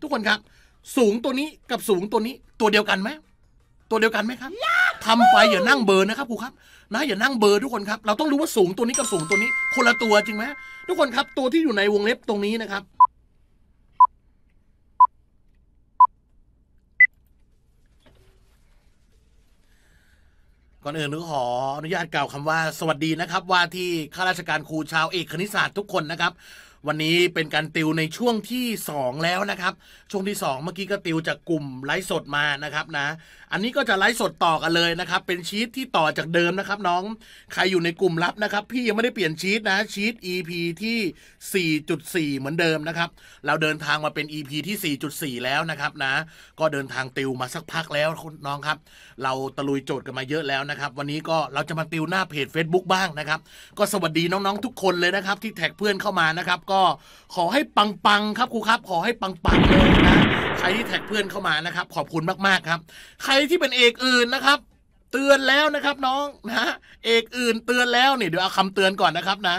ทุกคนครับ สูงตัวนี้กับสูงตัวนี้ ตัวเดียวกันไหมตัวเดียวกันไหมครับทำไปอย่านั่งเบอร์นะครับครูครับ นะ อย่านั่งเบอร์ทุกคนครับ เราต้องรู้ว่าสูงตัวนี้กับสูงตัวนี้ คนละตัวจริงไหมทุกคนครับ ตัวที่อยู่ในวงเล็บตรงนี้นะครับก่อนอื่นหนูขออนุญาตกล่าวคำว่า สวัสดีนะครับ ว่าที่ข้าราชการครูชาวเอกคณิตศาสตร์ทุกคนนะครับวันนี้เป็นการติวในช่วงที่ 2 แล้วนะครับ ช่วงที่ 2 เมื่อกี้ก็ติวจากกลุ่มไลฟ์สดมานะครับนะอันนี้ก็จะไลฟ์สดต่อกันเลยนะครับเป็นชีตที่ต่อจากเดิมนะครับน้องใครอยู่ในกลุ่มลับนะครับ พี่ยังไม่ได้เปลี่ยนชีตนะชีต EP ที่ 4.4 เหมือนเดิมนะครับ เราเดินทางมาเป็น EP ที่ 4.4 แล้วนะครับนะ ก็เดินทางติวมาสักพักแล้วน้องครับเราตะลุยโจทย์กันมาเยอะแล้วนะครับ วันนี้ก็เราจะมาติวหน้าเพจ Facebook บ้างนะครับ ก็สวัสดีน้องๆ ทุกคนเลยนะครับ ที่แท็กเพื่อนเข้ามานะครับก็ขอให้ปังๆครับครูครับขอให้ปังๆเลยนะใครที่แท็กเพื่อนเข้ามานะครับ ขอบคุณมาก ๆ ครับ ใครที่เป็นเอกอื่นนะครับ เตือนแล้วนะครับน้องนะเอกอื่นเตือนแล้วนี่เดี๋ยวเอาคำเตือนก่อนนะครับนะ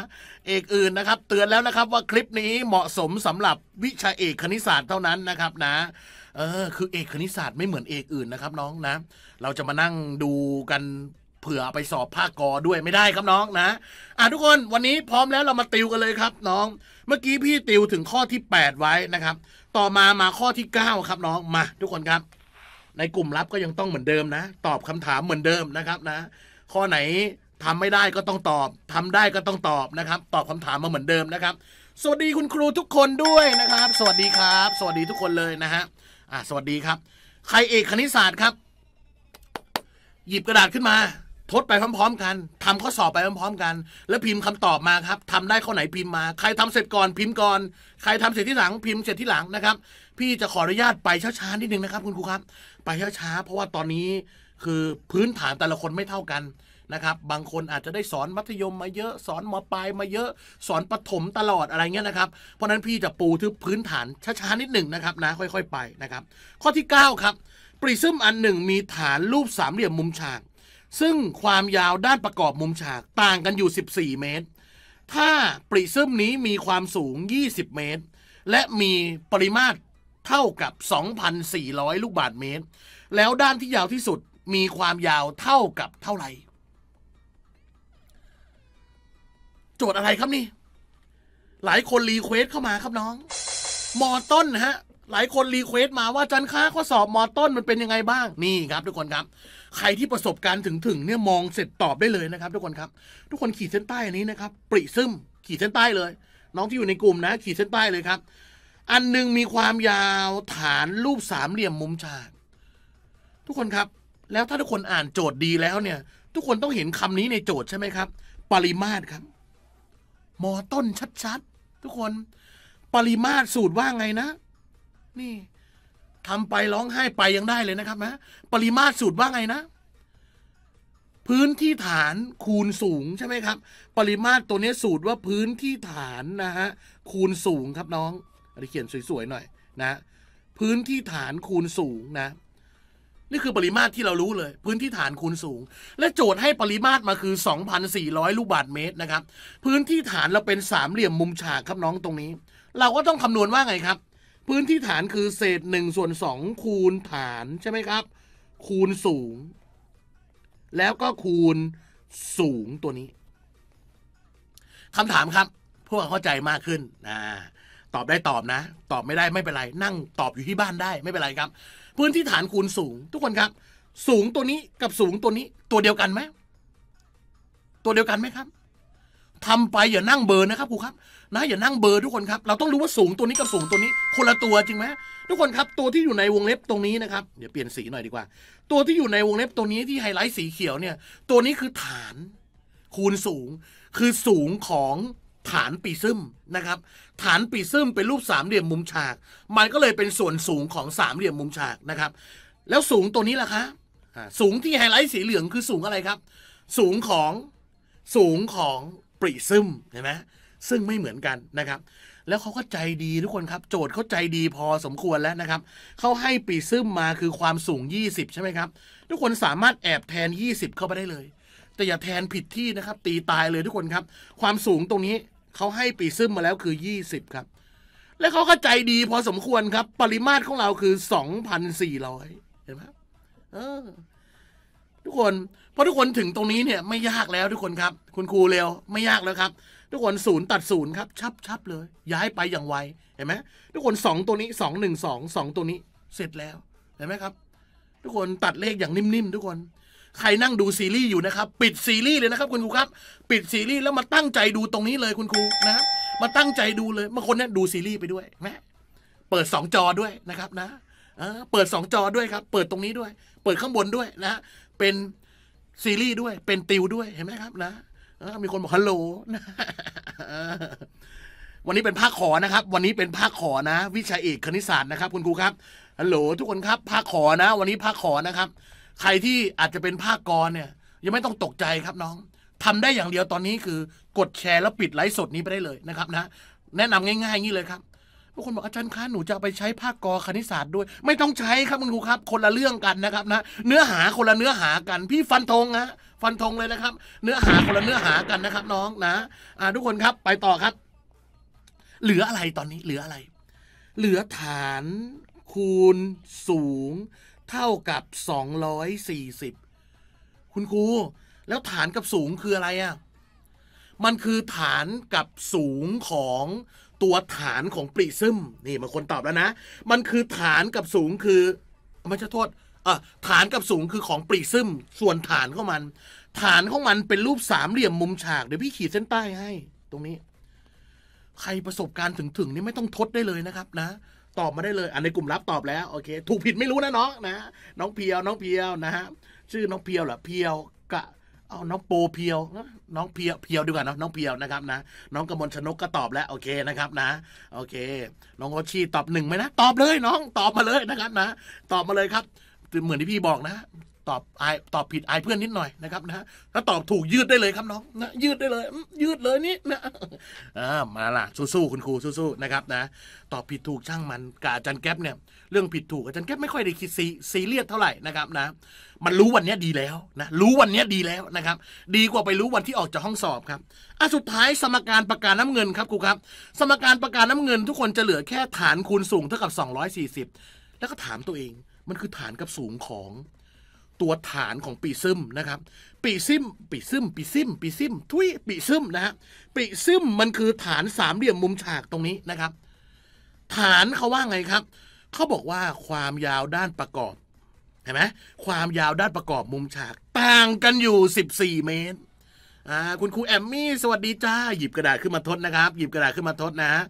เอกอื่นนะครับ เตือนแล้วนะครับ ว่าคลิปนี้เหมาะสมสำหรับวิชาเอกคณิตศาสตร์เท่านั้นนะครับนะเออคือเอกคณิตศาสตร์ไม่เหมือนเอกอื่นนะครับน้องนะ เราจะมานั่งดูกันเผื่อไปสอบภาคกอด้วยไม่ได้ครับน้องนะอ่ะทุกคนวันนี้พร้อมแล้วเรามาติวกันเลยครับน้องมื่อกี้ พี่ติว ถึงข้อที่ 8 ไว้นะครับ ต่อมามาข้อที่ 9 ครับ น้องมา ทุกคนครับ ในกลุ่มลับก็ยังต้องเหมือนเดิมนะตอบคำถามเหมือนเดิมนะครับนะ ข้อไหนทำไม่ได้ก็ต้องตอบ ทำได้ก็ต้องตอบนะครับตอบคำถามมาเหมือนเดิมนะครับ สวัสดีคุณครูทุกคนด้วยนะครับ สวัสดีครับ สวัสดีทุกคนเลยนะฮะอ่ะสวัสดีครับ ใครเอกคณิตศาสตร์ครับ หยิบกระดาษขึ้นมาทดไปพร้อมๆกัน ทำข้อสอบไปพร้อมๆกัน แล้วพิมพ์คำตอบมาครับทำได้ข้อไหนพิมพ์มา ใครทำเสร็จก่อนพิมพ์ก่อน ใครทำเสร็จที่หลังพิมพ์ เสร็จที่หลังนะครับ พี่จะขออนุญาตไปช้าๆ นิดนึงนะครับคุณครูครับ ไปช้าๆ เพราะว่าตอนนี้คือพื้นฐานแต่ละคนไม่เท่ากันนะครับ บางคนอาจจะได้สอนมัธยมมาเยอะ สอนมปลายมาเยอะ สอนประถมตลอดอะไรเงี้ยนะครับ เพราะนั้นพี่จะปูทึบพื้นฐานช้าๆนิดหนึ่งนะครับนะค่อยๆไปนะครับ ข้อที่9ครับปริซึมอันหนึ่งมีฐานรูปสามเหลี่ยมมุมฉากซึ่งความยาวด้านประกอบมุมฉากต่างกันอยู่ 14 เมตร ถ้าปริซึมนี้มีความสูง 20 เมตร และมีปริมาตรเท่ากับ 2,400 ลูกบาศก์เมตร แล้วด้านที่ยาวที่สุดมีความยาวเท่ากับเท่าไหร่โจทย์อะไรครับนี่ หลายคนรีเควสเข้ามาครับน้อง มอต้นฮะ หลายคนรีเควสมาว่าจันค้าข้อสอบมอต้นมันเป็นยังไงบ้าง นี่ครับทุกคนครับใครที่ประสบการณ์ถึงถึงเนี่ยมองเสร็จตอบได้เลยนะครับ ทุกคนครับ ทุกคนขีดเส้นใต้อันนี้นะครับ ปริซึมขีดเส้นใต้เลย น้องที่อยู่ในกลุ่มนะ ขีดเส้นใต้เลยครับ อันหนึ่งมีความยาวฐานรูปสามเหลี่ยมมุมฉากทุกคนครับ แล้วถ้าทุกคนอ่านโจทย์ดีแล้วเนี่ย ทุกคนต้องเห็นคำนี้ในโจทย์ใช่ไหมครับ ปริมาตรครับมอต้นชัดๆ ทุกคนปริมาตรสูตรว่าไงนะ นี่ทำไปร้องไห้ไปยังได้เลยนะครับนะปริมาตรสูตรว่าไงนะ พื้นที่ฐานคูณสูงใช่ไหมครับ ปริมาตรตัวนี้สูตรว่าพื้นที่ฐานนะฮะคูณสูงครับน้องอันนี้เขียนสวย ๆ หน่อยนะพื้นที่ฐานคูณสูงนะ นี่คือปริมาตรที่เรารู้เลย พื้นที่ฐานคูณสูง และโจทย์ให้ปริมาตรมาคือ2,400ลูกบาทเมตรนะครับ พื้นที่ฐานเราเป็นสามเหลี่ยมมุมฉากครับน้องตรงนี้ เราก็ต้องคำนวณว่าไงครับพื้นที่ฐานคือเศษหนึ่งส่วนสองคูณฐานใช่ไหมครับคูณสูง แล้วก็คูณสูงตัวนี้คำถามครับ พวกเเข้าใจมากขึ้นนะตอบได้ตอบนะ ตอบไม่ได้ไม่เป็นไร นั่งตอบอยู่ที่บ้านได้ไม่เป็นไรครับ พื้นที่ฐานคูณสูงทุกคนครับ สูงตัวนี้กับสูงตัวนี้ตัวเดียวกันไหมตัวเดียวกันไหมครับทำไปอย่านั่งเบอร์นะครับครูครับ นะอย่านั่งเบอร์ทุกคนครับ เราต้องรู้ว่าสูงตัวนี้กับสูงตัวนี้ คนละตัวจริงไหมทุกคนครับ ตัวที่อยู่ในวงเล็บตรงนี้นะครับ เดี๋ยวเปลี่ยนสีหน่อยดีกว่า ตัวที่อยู่ในวงเล็บตรงนี้ที่ไฮไลท์สีเขียวเนี่ย ตัวนี้คือฐานคูณสูงคือสูงของฐานปีซึมนะครับ ฐานปีซึมเป็นรูปสามเหลี่ยมมุมฉากมันก็เลยเป็นส่วนสูงของสามเหลี่ยมมุมฉากนะครับ แล้วสูงตัวนี้ล่ะคะสูงที่ไฮไลท์สีเหลืองคือสูงอะไรครับ สูงของสูงของปริซึมเห็นไหมซึ่งไม่เหมือนกันนะครับ แล้วเขาก็ใจดีทุกคนครับ โจทย์เขาใจดีพอสมควรแล้วนะครับ เขาให้ปริซึมมาคือความสูง 20 ใช่ไหมครับ ทุกคนสามารถแอบแทน 20 เข้าไปได้เลย แต่อย่าแทนผิดที่นะครับ ตีตายเลยทุกคนครับ ความสูงตรงนี้ เขาให้ปริซึมมาแล้วคือ 20 ครับ และเขาก็ใจดีพอสมควรครับ ปริมาตรของเราคือ2,400เห็นไหมเออ ทุกคนเพราะทุกคนถึงตรงนี้เนี่ยไม่ยากแล้วทุกคนครับ คุณครูเร็วไม่ยากแล้วครับ ทุกคนศูนย์ตัดศูนย์ครับ ชับชับเลย ย้ายไปอย่างไวเห็นไหมทุกคนสองตัวนี้สสอองงหนึ่งสองตัวนี้ เสร็จแล้วเห็นไหมครับ ทุกคนตัดเลขอย่างนิ่มๆทุกคน ใครนั่งดูซีรีส์อยู่นะครับ ปิดซีรีส์เลยนะครับ คุณครูครับ ปิดซีรีส์แล้วมาตั้งใจดูตรงนี้เลยคุณครูนะครับมาตั้งใจดูเลยบางคนเนี่ยดูซีรีส์ไปด้วยนะเปิด2จอด้วยนะครับนะเปิด2จอด้วยครับ เปิดตรงนี้ด้วย เปิดข้างบนด้วยนะเป็นซีรีส์ด้วยเป็นติวด้วยเห็นไหมครับ นะมีคนบอกฮัลโหลวันนี้เป็นภาคขอนะครับ วันนี้เป็นภาคขอนะ วิชาเอกคณิตศาสตร์นะครับ คุณครูครับ ฮัลโหล ทุกคนครับ ภาคขอนะวันนี้ภาคขอนะครับ ใครที่อาจจะเป็นภาคกรเนี่ย ยังไม่ต้องตกใจครับน้อง ทำได้อย่างเดียวตอนนี้คือ กดแชร์แล้วปิดไลฟ์สดนี้ไปได้เลยนะครับ นะแนะนำง่ายๆงี้เลยครับางคนบอกอาจารย์คะหนูจะไปใช้ภาคกอคณิตศาสตร์ด้วยไม่ต้องใช้ครับคุณครูครับ คนละเรื่องกันนะครับนะเนื้อหาคนละเนื้อหากัน พี่ฟันธงฮะฟันธงเลยนะครับ เนื้อหาคนละเนื้อหากันนะครับ น้องนะอ่าทุกคนครับไปต่อครับ เหลืออะไรตอนนี้ เหลืออะไร เหลือฐาน คูณสูงเท่ากับ240คุณครูแล้วฐานกับสูงคืออะไรอะ่ะมันคือฐานกับสูงของตัว ฐานของปริซึม นี่บางคนตอบแล้วนะ มันคือฐานกับสูงคือไม่ใช่โทษเออฐานกับสูงคือของปริซึม ส่วนฐาน ของ มัน ฐานของมันเป็นรูปสามเหลี่ยม มุมฉาก เดี๋ยว พี่ขีดเส้นใต้ให้ ตรงนี้ ใครประสบการณ์ถึงถึงนี่ไม่ต้องทดได้เลยนะครับ นะตอบ มาได้เลยอันในกลุ่มรับตอบแล้วโอเค ถูกผิดไม่รู้นะน้องนะน้องเพียว น้องเพียวนะฮะชื่อน้องเพียวเหรอเพียวกะอ๋อน้องโปเพียว น้องเพียวเพียวดีกว่านะน้องเพียว นะครับนะ น้องกมลชนกก็ตอบแล้ว โอเค นะครับนะ โอเค น้องโอชีตอบหนึ่งไหมนะ ตอบเลยน้อง ตอบมาเลยนะครับ นะ ตอบมาเลยครับ เหมือนที่พี่บอกนะตอบไอตอบผิดไอเพื่อนนิดหน่อยนะครับนะถ้าตอบถูกยืดได้เลยครับน้องนะยืดได้เลยยืดเลยนี่นะอ่ามาล่ะสู้ๆคุณครูสู้ๆนะครับนะตอบผิดถูกช่างมันกับอาจารย์แก๊ปเนี่ยเรื่องผิดถูกอาจารย์แก๊ปไม่ค่อยได้คิดซีซีเรียสเท่าไหร่นะครับนะมันรู้วันนี้ดีแล้วนะรู้วันนี้ดีแล้วนะครับ ดีกว่าไปรู้วันที่ออกจากห้องสอบครับอ่ะสุดท้ายสมการประการน้ำเงินครับครูครับ สมการประการน้ำเงินทุกคนจะเหลือแค่ฐานคูณสูงเท่ากับ 240 แล้วก็ถามตัวเอง มันคือฐานกับสูงของตัวฐานของปีซึมนะครับปีซึมปีซึมปีซึมปีซึมทุยปีซึมนะฮะปีซึมมันคือฐานสามเหลี่ยมมุมฉากตรงนี้นะครับ ฐานเขาว่าไงครับเขาบอกว่าความยาวด้านประกอบเห็นไหมความยาวด้านประกอบมุมฉาก ต่างกันอยู่ 14 เมตรคุณครูแอมมี่สวัสดีจ้า หยิบกระดาษขึ้นมาทดนะครับหยิบกระดาษขึ้นมาทดนะฮะ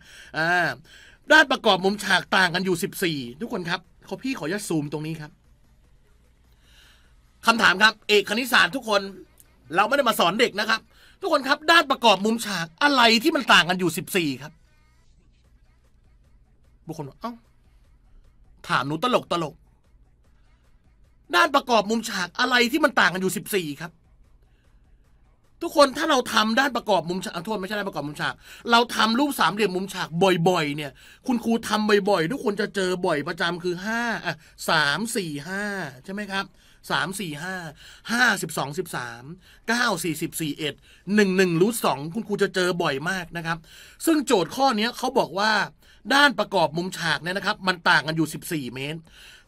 ด้านประกอบมุมฉากต่างกันอยู่14ทุกคนครับเขาพี่ขอยัดซูมตรงนี้ครับคำถามครับ เอกคณิตศาสตร์ทุกคน เราไม่ได้มาสอนเด็กนะครับ ทุกคนครับ ด้านประกอบมุมฉากอะไรที่มันต่างกันอยู่สิบสี่ครับบุคคลเอ้าถามหนูตลกตลก ด้านประกอบมุมฉากอะไรที่มันต่างกันอยู่สิบสี่ครับ ทุกคนถ้าเราทำ ด้านประกอบมุมฉากโทษไม่ใช่ด้านประกอบมุมฉากเราทำรูปสามเหลี่ยมมุมฉากบ่อยๆเนี่ย คุณครูทำบ่อย ๆ ทุกคนจะเจอบ่อยประจำคือห้าอ่ะสามสี่ห้าใช่ไหมครับสามสี่ห้าห้าสิบสองสิบสามเก้าสี่สิบสี่เอ็ดหนึ่งหนึ่งรูทสองคุณครูจะเจอบ่อยมากนะครับ ซึ่งโจทย์ข้อนี้เขาบอกว่าด้านประกอบมุมฉากเนี่ยนะครับมันต่างกันอยู่สสิบี่เมตร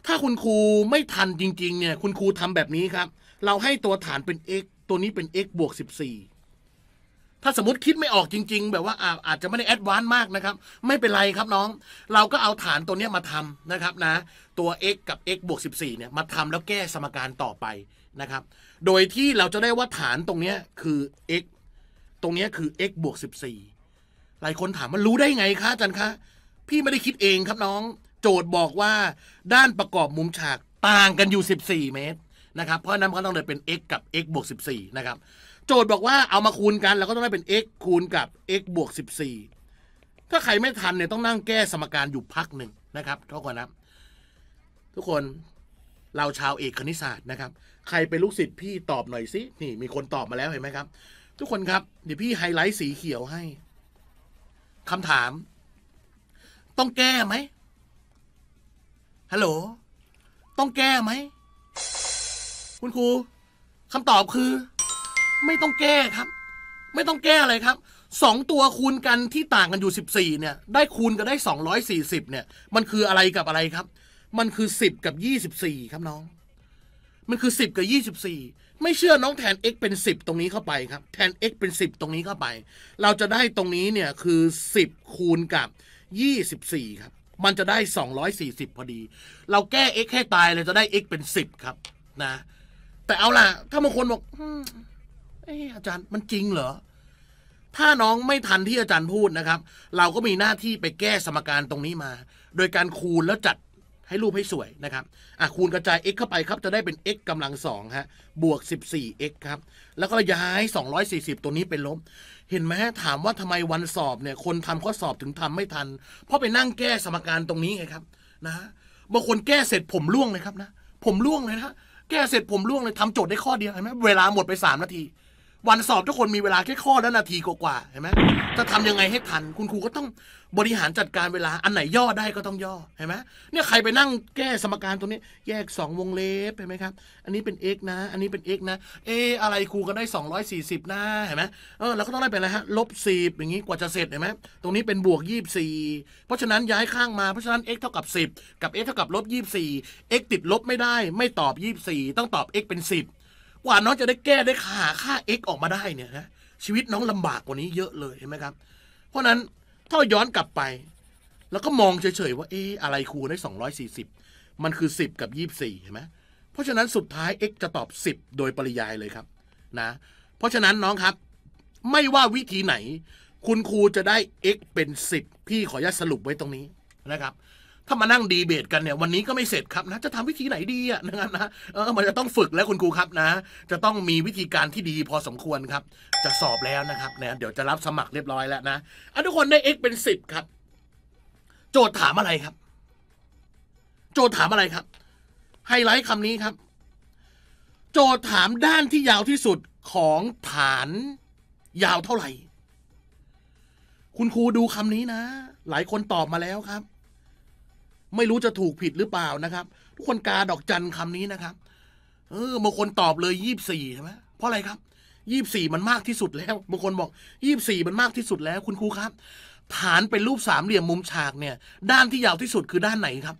ถ้าคุณครูไม่ทันจริงๆเนี่ยคุณครูทำแบบนี้ครับ เราให้ตัวฐานเป็น x ตัวนี้เป็น x บวกสสิบี่ถ้าสมมติคิดไม่ออกจริงๆ แบบว่าอาจจะไม่ได้แอดวานซ์มากนะครับ ไม่เป็นไรครับน้อง เราก็เอาฐานตัวเนี้ยมาทำนะครับนะตัว x กับ x บวก 14 เนี่ย มาทำแล้วแก้สมการต่อไปนะครับ โดยที่เราจะได้ว่าฐานตรงเนี้ยคือ x ตรงเนี้ยคือ x บวก 14 หลายคนถามว่ารู้ได้ไงคะอาจารย์คะ พี่ไม่ได้คิดเองครับน้อง โจทย์บอกว่าด้านประกอบมุมฉากต่างกันอยู่ 14 เมตรนะครับเพราะนั้นก็ต้องเลยเป็น x กับ x บวก 14 นะครับโจทย์บอกว่าเอามาคูณกัน แล้วก็ต้องได้เป็น x คูณกับ x บวก14 ถ้าใครไม่ทันเนี่ย ต้องนั่งแก้สมการอยู่พักหนึ่งนะครับทุกคนนะทุกคน เราชาวเอกคณิตศาสตร์นะครับ ใครเป็นลูกศิษย์พี่ตอบหน่อยสินี่ มีคนตอบมาแล้วเห็นไหมครับ ทุกคนครับ เดี๋ยวพี่ไฮไลท์สีเขียวให้คำถาม ต้องแก้ไหมฮัลโหลต้องแก้ไหมคุณครูคำตอบคือไม่ต้องแก้ครับ ไม่ต้องแก้อะไรครับสองตัวคูณกันที่ต่างกันอยู่สสิบี่เนี่ย ได้คูณกันได้สสอองร้ยี่สิบเนี่ย มันคืออะไรกับอะไรครับ มันคือสิบกับยี่สสิบี่ครับน้องมันคือสิบกับยี่สสิบี่ไม่เชื่อน้องแทน x เป็นสิบตรงนี้เข้าไปครับ แทน x เป็นสิบตรงนี้เข้าไป เราจะได้ตรงนี้เนี่ยคือสิบคูณกับยี่สสิบี่ครับ มันจะได้สสอองร้ยี่สิบพอดี เราแก้ x ให้ตายเลยจะได้ x เป็นสิบครับ นะแต่เอาล่ะ ถ้าบางคนบอกเอออาจารย์มันจริงเหรอ ถ้าน้องไม่ทันที่อาจารย์พูดนะครับ เราก็มีหน้าที่ไปแก้สมการตรงนี้มา โดยการคูณแล้วจัดให้รูปให้สวยนะครับอ่ะคูณกระจาย x เข้าไปครับ จะได้เป็น x กำลัง2ฮะบวก 14x ครับ แล้วก็ย้าย 240 ตัวนี้เป็นลบ เห็นไหมถามว่าทำไมวันสอบเนี่ยคนทำข้อสอบถึงทำไม่ทัน เพราะไปนั่งแก้สมการตรงนี้ไงครับ นะบางคนแก้เสร็จผมล่วงเลยครับนะ ผมล่วงเลยนะแก้เสร็จผมล่วงเลยทำโจทย์ได้ข้อเดียวเห็นไหมเวลาหมดไป3นาทีวันสอบทุกคนมีเวลาแค่ข้อละนาทีกว่าๆเห็นไหมจะทำยังไงให้ทัน คุณครูก็ต้องบริหารจัดการเวลา อันไหนย่อได้ก็ต้องย่อเห็นไหมเนี่ยใครไปนั่งแก้สมการตัวนี้ แยก 2 วงเล็บเห็นไหมครับ อันนี้เป็น x นะ อันนี้เป็น x นะ เออะไรครูก็ได้ 240หน้าเห็นไหมเออเราก็ต้องได้เป็นอะไรฮะลบสิบอย่างนี้กว่าจะเสร็จเห็นไหมตรงนี้เป็นบวก24เพราะฉะนั้นย้ายข้างมา เพราะฉะนั้น x เท่ากับ10 กับ x เท่ากับลบ24 x ติดลบไม่ได้ ไม่ตอบ 24 ต้องตอบ x เป็น 10กว่าน้องจะได้แก้ได้หาค่า x ออกมาได้เนี่ยนะชีวิตน้องลำบากกว่านี้เยอะเลยเห็นไหมครับ เพราะนั้นถ้าย้อนกลับไป แล้วก็มองเฉยๆว่าเอ๊ะอะไรครูได้สสอองยี่สิบมันคือสิบกับยี่สบี่เห็นไหมเพราะฉะนั้นสุดท้าย x จะตอบสิบโดยปริยายเลยครับนะ เพราะฉะนั้นน้องครับไม่ว่าวิธีไหน คุณครูจะได้ x เป็นสิบพี่ขออนุญาตสรุปไว้ตรงนี้นะครับถ้ามานั่งดีเบตกันเนี่ย วันนี้ก็ไม่เสร็จครับ นะ จะทำวิธีไหนดีอ่ะนะครับนะเออมันจะต้องฝึกแล้วคุณครูครับนะ จะต้องมีวิธีการที่ดีพอสมควรครับ จะสอบแล้วนะครับเนะเดี๋ยวจะรับสมัครเรียบร้อยแล้วนะอันทุกคนได้ x เป็นสิบครับ โจทย์ถามอะไรครับ โจทย์ถามอะไรครับ ไฮไลท์คำนี้ครับ โจทย์ถามด้านที่ยาวที่สุดของฐานยาวเท่าไหร่คุณครูดูคำนี้นะหลายคนตอบมาแล้วครับไม่รู้จะถูกผิดหรือเปล่านะครับทุกคนกาดอกจันคำนี้นะครับ เออบางคนตอบเลยยี่บสี่ใช่ไหมเพราะอะไรครับยี่บสี่มันมากที่สุดแล้วบางคนบอกยี่บสี่มันมากที่สุดแล้วคุณครูครับ ฐานเป็นรูปสามเหลี่ยมมุมฉากเนี่ย ด้านที่ยาวที่สุดคือด้านไหนครับ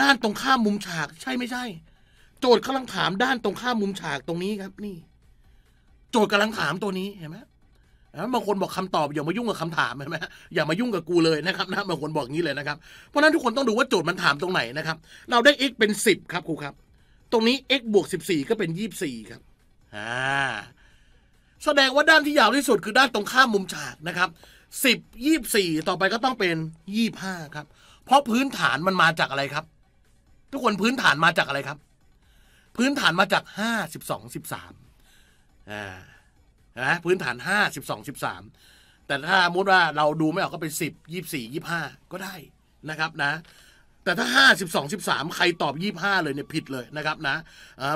ด้านตรงข้ามมุมฉาก ใช่ไม่ใช่ โจทย์กำลังถามด้านตรงข้ามมุมฉากตรงนี้ครับ นี่ โจทย์กำลังถามตัวนี้เห็นไหมบางคนบอกคำตอบ อย่ามายุ่งกับคำถามใช่ไหมอย่ามายุ่งกับกูเลยนะครับนะบางคนบอกงี้เลยนะครับ เพราะนั้นทุกคนต้องดูว่าโจทย์มันถามตรงไหนนะครับ เราได้ x เป็น 10 ครับครูครับ ตรงนี้ x บวก14 ก็เป็น24ครับอ่าแสดงว่าด้านที่ยาวที่สุดคือด้านตรงข้ามมุมฉากนะครับ10 24ต่อไปก็ต้องเป็น25ครับ เพราะพื้นฐานมันมาจากอะไรครับ ทุกคนพื้นฐานมาจากอะไรครับ พื้นฐานมาจาก5 12 13อ่านะพื้นฐานห้าสิบสองสิบสามแต่ถ้ามุดว่าเราดูไม่ออกก็เป็นสิบยี่สี่ยี่ห้าก็ได้นะครับนะ แต่ถ้าห้าสิบสองสิบสามใครตอบยี่ห้าเลยเนี่ยผิดเลยนะครับนะ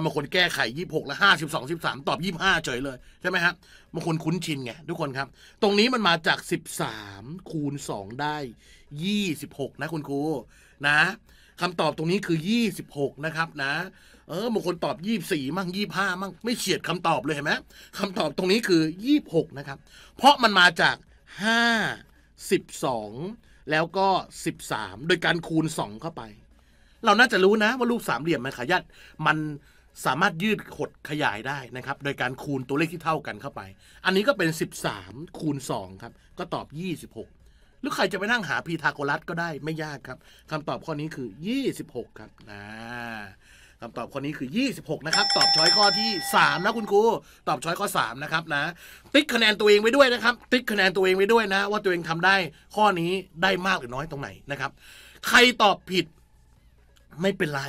บางคนแก้ไขยี่หกแล้วห้าสิบสองสิบสามตอบยี่ห้าเฉยเลยใช่ไหมครับบางคนคุ้นชินไงทุกคนครับ ตรงนี้มันมาจากสิบสามคูณสองได้ยี่สิบหกนะคุณครูนะคำตอบตรงนี้คือยี่สิบหกนะครับนะเออบางคนตอบ24 มั่ง25 มั่งไม่เฉียดคำตอบเลยเห็นไหมคำตอบตรงนี้คือ 26 นะครับ เพราะมันมาจาก 5 12 แล้วก็ 13 โดยการคูณ 2 เข้าไป เราน่าจะรู้นะ ว่ารูปสามเหลี่ยมมันขยัดมันสามารถยืดหดขยายได้นะครับ โดยการคูณตัวเลขที่เท่ากันเข้าไป อันนี้ก็เป็น 13คูณ2ครับ ก็ตอบ 26 หรือใครจะไปนั่งหาพีทาโกรัสก็ได้ไม่ยากครับคำตอบข้อนี้คือ 26ครับนะคำตอบคนนี้คือ26นะครับตอบช้อยข้อที่3นะคุณครูตอบช้อยข้อ3นะครับนะ ติ๊กคะแนนตัวเองไว้ด้วยนะครับ ติ๊กคะแนนตัวเองไว้ด้วยนะ ว่าตัวเองทำได้ข้อนี้ได้มากหรือน้อยตรงไหนนะครับ ใครตอบผิดไม่เป็นไร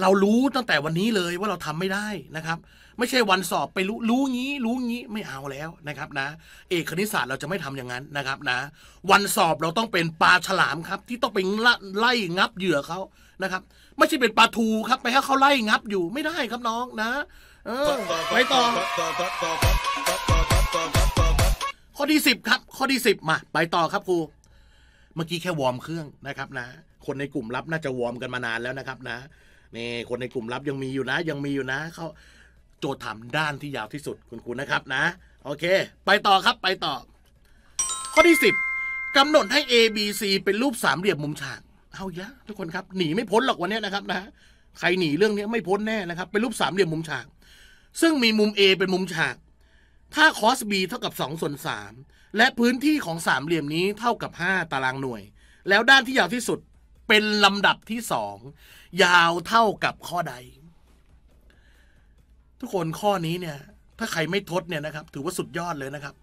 เรารู้ตั้งแต่วันนี้เลยว่าเราทำไม่ได้นะครับ ไม่ใช่วันสอบไปรู้รู้งี้ รู้งี้ไม่เอาแล้วนะครับนะ เอกคณิตศาสตร์เราจะไม่ทำอย่างนั้นนะครับนะวันสอบเราต้องเป็นปลาฉลามครับ ที่ต้องไปไล่งับเหยื่อเขานะครับไม่ใช่เป็นปลาทูครับไปให้เขาไล่งับอยู่ไม่ได้ครับน้องนะเออไปต่อข้อที่สิบครับ ข้อที่สิบมาไปต่อครับครู เมื่อกี้แค่วอร์มเครื่องนะครับ นะคนในกลุ่มลับน่าจะวอร์มกันมานานแล้วนะครับ นะนี่คนในกลุ่มลับยังมีอยู่นะ ยังมีอยู่นะเขาโจทย์ถามด้านที่ยาวที่สุดคุณครูนะครับ นะโอเค ไปต่อครับ ไปต่อ ข้อที่สิบกำหนดให้ A B C เป็นรูปสามเหลี่ยมมุมฉากเอาอีกแล้วทุกคนครับหนีไม่พ้นหรอกวันนี้นะครับนะใครหนีเรื่องนี้ไม่พ้นแน่นะครับเป็นรูปสามเหลี่ยมมุมฉาก ซึ่งมีมุม A เป็นมุมฉาก ถ้าคอส B เท่ากับ2ส่วน3และพื้นที่ของสามเหลี่ยมนี้เท่ากับ 5 ตารางหน่วย แล้วด้านที่ยาวที่สุดเป็นลำดับที่ 2 ยาวเท่ากับข้อใด ทุกคนข้อนี้เนี่ยถ้าใครไม่ทดเนี่ยนะครับถือว่าสุดยอดเลยนะครับ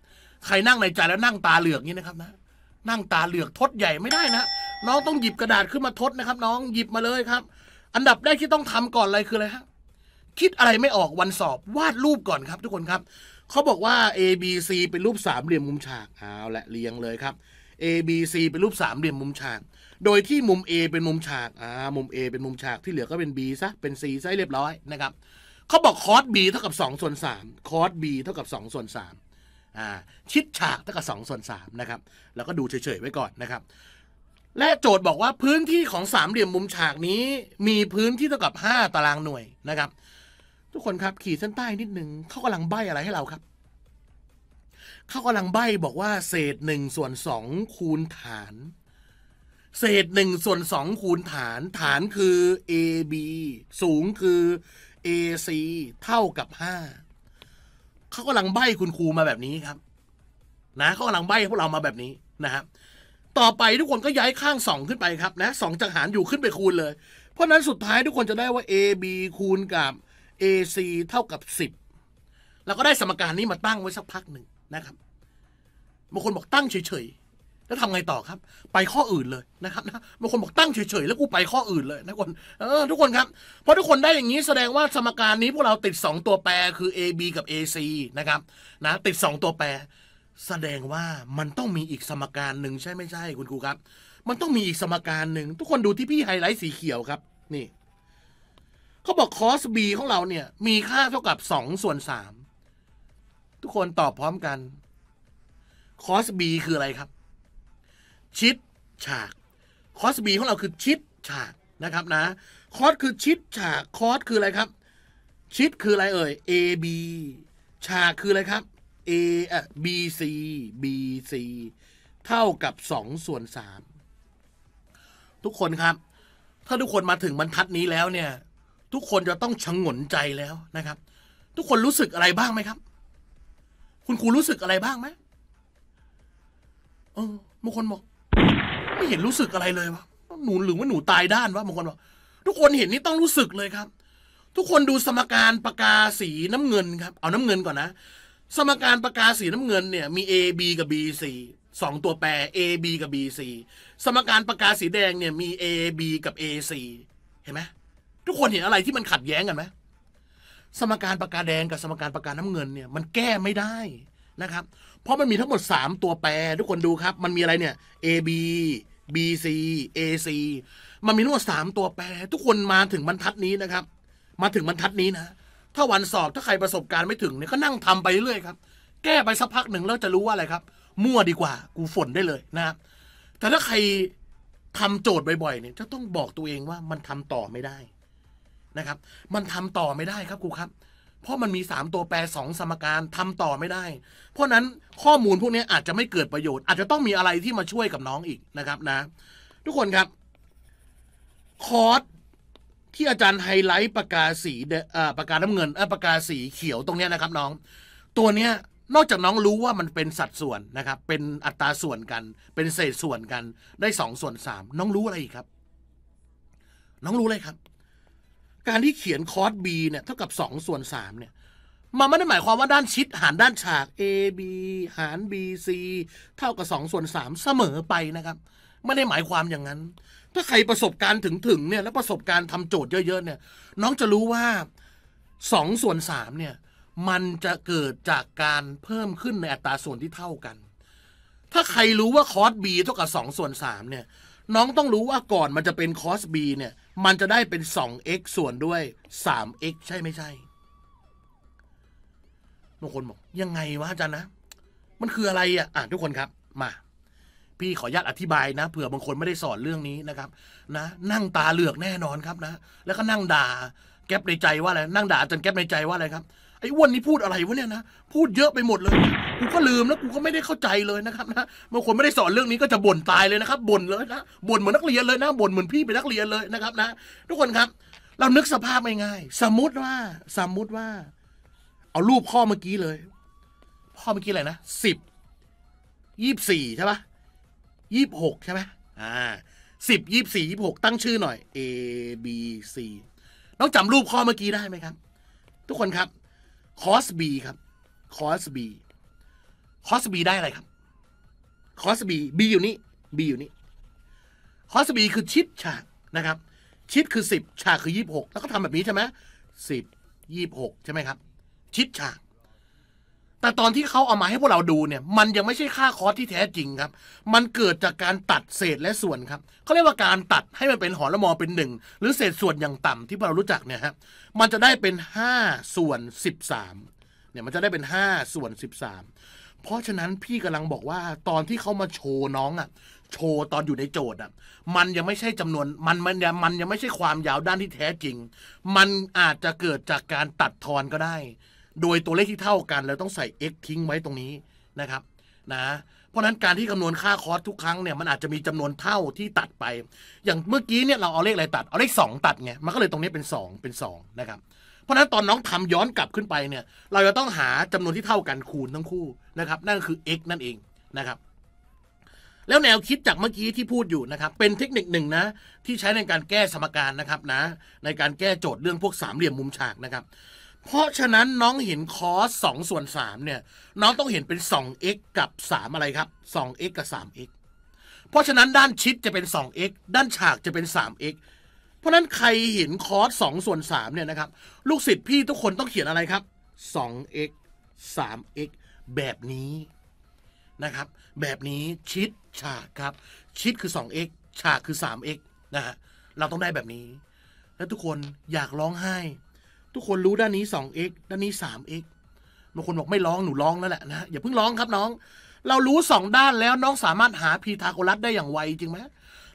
ใครนั่งในใจแล้วนั่งตาเหลือกนี่นะครับนะนั่งตาเหลือกทดใหญ่ไม่ได้นะ น้องต้องหยิบกระดาษขึ้นมาทดนะครับ น้องหยิบมาเลยครับ อันดับแรกที่ต้องทำก่อนอะไรคืออะไรฮะคิดอะไรไม่ออกวันสอบวาดรูปก่อนครับ ทุกคนครับเขาบอกว่า A B C เป็นรูปสามเหลี่ยมมุมฉากเอาละเรียงเลยครับ A B C เป็นรูปสามเหลี่ยมมุมฉาก โดยที่มุม A เป็นมุมฉากอ่ามุม A เป็นมุมฉากที่เหลือก็เป็น B ซะเป็น C ซะเรียบร้อยนะครับเขาบอกคอส B เท่ากับ2ส่วน3คอส B เท่ากับ2ส่วน3ชิดฉากตั้งแต่สองส่วนสามนะครับแล้วก็ดูเฉย ๆ ไว้ก่อนนะครับ และโจทย์บอกว่าพื้นที่ของสามเหลี่ยมมุมฉากนี้มีพื้นที่เท่ากับห้าตารางหน่วยนะครับ ทุกคนครับขีดเส้นใต้นิดหนึ่งเขากำลังใบ้อะไรให้เราครับเขากำลังใบ้บอกว่า เศษหนึ่งส่วนสองคูณฐาน เศษหนึ่งส่วนสองคูณฐานฐานคือ AB สูงคือ AC เท่ากับห้าเขากำลังใบ้คุณครูมาแบบนี้ครับนะเขากำลังใบ้พวกเรามาแบบนี้นะครับต่อไปทุกคนก็ย้ายข้างสองขึ้นไปครับนะสองจังหารอยู่ขึ้นไปคูณเลย เพราะนั้นสุดท้ายทุกคนจะได้ว่า AB คูณกับ AC เท่ากับ 10 แล้วก็ได้สมการนี้มาตั้งไว้สักพักหนึ่งนะครับบางคนบอกตั้งเฉยแล้วทำไงต่อครับ ไปข้ออื่นเลยนะครับนะบางคนบอกตั้งเฉยๆ แล้วกูไปข้ออื่นเลยนะคนเออทุกคนครับเพราะทุกคนได้อย่างนี้แสดงว่าสมการนี้พวกเราติด 2 ตัวแปรคือ AB กับ AC นะครับนะติด 2 ตัวแปร แสดงว่ามันต้องมีอีกสมการหนึ่งใช่ไม่ใช่ คุณครูครับ มันต้องมีอีกสมการหนึ่ง ทุกคนดูที่พี่ไฮไลท์สีเขียวครับ นี่เขาบอกคอส b ของเราเนี่ยมีค่าเท่ากับ2ส่วน3ทุกคนตอบพร้อมกันคอส b คืออะไรครับชิดฉากคอสบีของเราคือชิดฉากนะครับ นะคอสคือชิดฉากคอสคืออะไรครับ ชิดคืออะไรเอ่ย A B ฉากคืออะไรครับ A อ B C B C เท่ากับ2ส่วน3ทุกคนครับ ถ้าทุกคนมาถึงบรรทัดนี้แล้วเนี่ย ทุกคนจะต้องชงหนใจแล้วนะครับ ทุกคนรู้สึกอะไรบ้างไหมครับ คุณครูรู้สึกอะไรบ้างไหมเออบางคนบอกไม่เห็นรู้สึกอะไรเลยวะหนูหรือว่าหนูตายด้านวะบางคนบอกทุกคนเห็นนี่ต้องรู้สึกเลยครับ ทุกคนดูสมการประกาสีน้ำเงินครับ เอาน้ำเงินก่อนนะ สมการประกาสีน้ำเงินเนี่ยมี A B กับ B C สองตัวแปร A B กับ B C สมการประกาสีแดงเนี่ยมี A B กับ A C เห็นไหมทุกคนเห็นอะไรที่มันขัดแย้งกันไหมสมการประกาแดงกับสมการประกาน้ำเงินเนี่ย มันแก้ไม่ได้นะครับเพราะมันมีทั้งหมด 3 ตัวแปร ทุกคนดูครับ มันมีอะไรเนี่ย A B B C A C มันมีทั้งหมด3ตัวแปรทุกคนมาถึงบรรทัดนี้นะครับ มาถึงบรรทัดนี้นะ ถ้าวันสอบถ้าใครประสบการณ์ไม่ถึงเนี่ยก็นั่งทำไปเรื่อยครับ แก้ไปสักพักหนึ่งแล้วจะรู้ว่าอะไรครับมั่วดีกว่ากูฝนได้เลยนะครับแต่ถ้าใครทำโจทย์บ่อยๆ เนี่ย จะต้องบอกตัวเองว่ามันทำต่อไม่ได้นะครับ มันทำต่อไม่ได้ครับครูครับเพราะมันมี 3 ตัวแปร 2 สมการทำต่อไม่ได้ เพราะนั้นข้อมูลพวกนี้อาจจะไม่เกิดประโยชน์อาจจะต้องมีอะไรที่มาช่วยกับน้องอีกนะครับนะ ทุกคนครับ คอร์สที่อาจารย์ไฮไลท์ปากกาสีเอปากกาน้ำเงินปากกาสีเขียวตรงนี้นะครับ น้อง ตัวเนี้ยนอกจากน้องรู้ว่ามันเป็นสัดส่วนนะครับ เป็นอัตราส่วนกัน เป็นเศษส่วนกันได้สองส่วนสามน้องรู้อะไรอีกครับ น้องรู้อะไรครับการที่เขียนคอร์ส B เนี่ยเท่ากับ2ส่วน3เนี่ยมันไม่ได้หมายความว่าด้านชิดหารด้านฉาก A B หาร B C เท่ากับ2ส่วน3เสมอไปนะครับไม่ได้หมายความอย่างนั้น ถ้าใครประสบการณ์ถึงถึงเนี่ยแล้วประสบการณ์ทำโจทย์เยอะ ๆ เนี่ย น้องจะรู้ว่า2ส่วน3เนี่ยมันจะเกิดจากการเพิ่มขึ้นในอัตราส่วนที่เท่ากัน ถ้าใครรู้ว่าคอร์ส B เท่ากับ2ส่วน3เนี่ยน้องต้องรู้ว่าก่อนมันจะเป็นคอร์ส B เนี่ยมันจะได้เป็น 2x ส่วนด้วย 3x ใช่ไม่ใช่ บางคนบอก ยังไงวะอาจารย์นะ มันคืออะไรอ่ะ อ่ะทุกคนครับ มา พี่ขออนุญาตอธิบายนะเผื่อบางคนไม่ได้สอนเรื่องนี้นะครับ นะ นั่งตาเหลือกแน่นอนครับนะ แล้วก็นั่งด่าแก๊ปในใจว่าอะไร นั่งด่าจนแก๊ปในใจว่าอะไรครับไอ้อ้วนนี่พูดอะไรวะเนี่ยนะ พูดเยอะไปหมดเลย กูก็ลืมแล้วกูก็ไม่ได้เข้าใจเลยนะครับนะ บางคนไม่ได้สอนเรื่องนี้ก็จะบ่นตายเลยนะครับบ่นเลยนะ บ่นเหมือนนักเรียนเลยนะบ่นเหมือนพี่เป็นนักเรียนเลยนะครับนะ ทุกคนครับ เรานึกสภาพง่ายๆสมมุติว่า สมมุติว่า เอารูปข้อเมื่อกี้เลย ข้อเมื่อกี้อะไรนะสิบ ยี่สิบสี่ใช่ปะยี่สิบหกใช่ไหมอ่า สิบ ยี่สี่ยี่หกตั้งชื่อหน่อย A B C น้องจำรูปข้อเมื่อกี้ได้ไหมครับ ทุกคนครับคอสบีครับคอสบีคอสบีได้อะไรครับคอสบีบีอยู่นี่บีอยู่นี่คอสบีคือชิปฉากนะครับ ชิปคือสิบฉากคือยี่สิบหกแล้วก็ทำแบบนี้ใช่ไหมสิบยี่สิบหกใช่ไหมครับ ชิปฉากแต่ตอนที่เขาเอามาให้พวกเราดูเนี่ย มันยังไม่ใช่ค่าคอสที่แท้จริงครับ มันเกิดจากการตัดเศษและส่วนครับเขาเรียกว่าการตัดให้มันเป็นหอละมอเป็นหนึ่งหรือเศษส่วนอย่างต่ำที่พวกเรารู้จักเนี่ยครับมันจะได้เป็น5ส่วน13เนี่ยมันจะได้เป็น5ส่วน 13 เพราะฉะนั้นพี่กำลังบอกว่าตอนที่เขามาโชว์น้องอะ่ะโชว์ตอนอยู่ในโจทย์อ่ะมันยังไม่ใช่จำนวนมันมันยังมันยังไม่ใช่ความยาวด้านที่แท้จริง มันอาจจะเกิดจากการตัดทอนก็ได้โดยตัวเลขที่เท่ากันเราต้องใส่ x ทิ้งไว้ตรงนี้นะครับนะเพราะนั้นการที่คำนวณค่าคอสทุกครั้งเนี่ยมันอาจจะมีจำนวนเท่าที่ตัดไป อย่างเมื่อกี้เนี่ยเราเอาเลขอะไรตัดเอาเลข2ตัดไงมันก็เลยตรงนี้เป็น 2 เป็น2นะครับเพราะนั้นตอนน้องทำย้อนกลับขึ้นไปเนี่ยเราจะต้องหาจำนวนที่เท่ากันคูณทั้งคู่นะครับนั่นคือ x นั่นเองนะครับแล้วแนวคิดจากเมื่อกี้ที่พูดอยู่นะครับเป็นเทคนิคหนึ่งนะที่ใช้ในการแก้สมการนะครับนะในการแก้โจทย์เรื่องพวกสามเหลี่ยมมุมฉากนะครับเพราะฉะนั้นน้องเห็นคอสสองส่วนสามเนี่ยน้องต้องเห็นเป็น 2x กับ 3 อะไรครับ 2x กับ 3x เพราะฉะนั้นด้านชิดจะเป็น 2x ด้านฉากจะเป็น 3x เพราะนั้นใครเห็นคอสสองส่วนสามเนี่ยนะครับลูกศิษย์พี่ทุกคนต้องเขียนอะไรครับ 2x 3x แบบนี้นะครับแบบนี้ชิดฉากครับ ชิดคือ 2x ฉากคือ 3x นะฮะเราต้องได้แบบนี้ และทุกคนอยากร้องไห้ทุกคนรู้ด้านนี้สอ 2x ด้านนี้สา 3x บางคนบอกไม่ร้อง หนูร้องแล้วแหละนะ อย่าเพิ่งร้องครับน้อง เรารู้สองด้านแล้วน้องสามารถหาพีทาโกรัสได้อย่างไวจริงไหม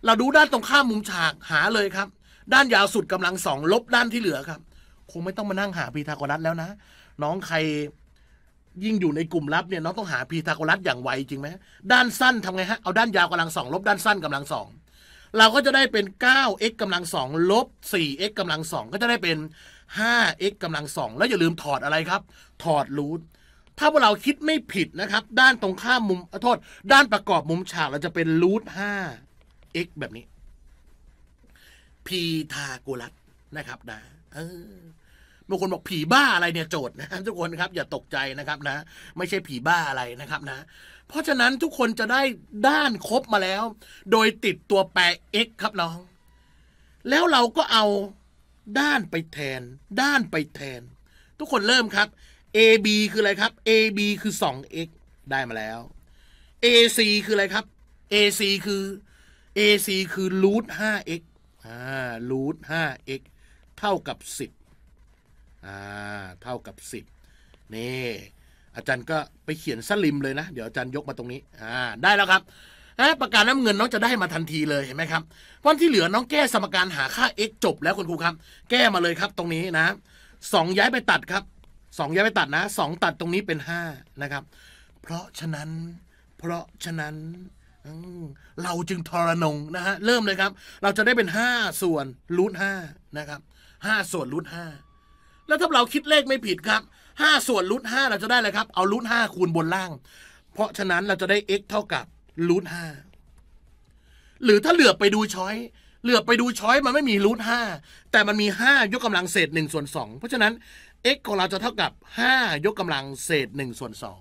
เราดูด้านตรงข้ามมุมฉากหาเลยครับ ด้านยาวสุดกำลังสองลบด้านที่เหลือครับ คงไม่ต้องมานั่งหาพีทาโกรัสแล้วนะ น้องใครยิ่งอยู่ในกลุ่มลับเนี่ยน้องต้องหาพีทาโกรัสอย่างไวจริงไหมด้านสั้นทำไงฮะ เอาด้านยาวกำลังสองลบด้านสั้นกำลังสอง เราก็จะได้เป็น 9x กำลังสองลบ 4x กำลังสองก็จะได้เป็น 5x กำลัง2แล้วอย่าลืมถอดอะไรครับ ถอดรูทถ้าพวกเราคิดไม่ผิดนะครับ ด้านตรงข้ามมุมอโทษ ด้านประกอบมุมฉากเราจะเป็นรูท 5x แบบนี้ พีทาโกรัสนะครับ นะ เออบางคนบอกผีบ้าอะไรเนี่ยโจทย์นะ ทุกคนครับอย่าตกใจนะครับ นะ ไม่ใช่ผีบ้าอะไรนะครับนะเพราะฉะนั้นทุกคนจะได้ด้านครบมาแล้ว โดยติดตัวแปร x ครับน้อง แล้วเราก็เอาด้านไปแทนด้านไปแทน ทุกคนเริ่มครับ AB คืออะไรครับ AB คือ 2x ได้มาแล้ว AC คืออะไรครับ AC คือ AC คือูทห้ 5x อ่า root 5x เท่ากับ 10อ่าเท่ากับ 10นี่อาจารย์ก็ไปเขียนสลิมเลยนะ เดี๋ยวอาจารย์ยกมาตรงนี้อ่าได้แล้วครับประปากกาน้ำเงินน้องจะได้มาทันทีเลยเห็นไหมครับวันที่เหลือน้องแก้สมการหาค่า x จบ แล้วคุณครูครับ แก้มาเลยครับตรงนี้นะสองย้ายไปตัดครับสองย้ายไปตัดนะสองตัดตรงนี้เป็นห้านะครับ เพราะฉะนั้น เพราะฉะนั้น เราจึงทรนงนะฮะ เริ่มเลยครับ เราจะได้เป็น 5 ส่วนรูทห้านะครับ 5 ส่วนรูทห้าแล้วถ้าเราคิดเลขไม่ผิดครับ 5 ส่วนรูทห้าเราจะได้เลยครับ เอารูทห้าคูณบนล่าง เพราะฉะนั้นเราจะได้ x เท่ากับรูทห้าหรือถ้าเหลือไปดูช้อย เหลือไปดูช้อยมันไม่มีรูทห้าแต่มันมีห้ายกกำลังเศษหนึ่งส่วนสองเพราะฉะนั้น x ของเราจะเท่ากับห้ายกกำลังเศษหนึ่งส่วนสอง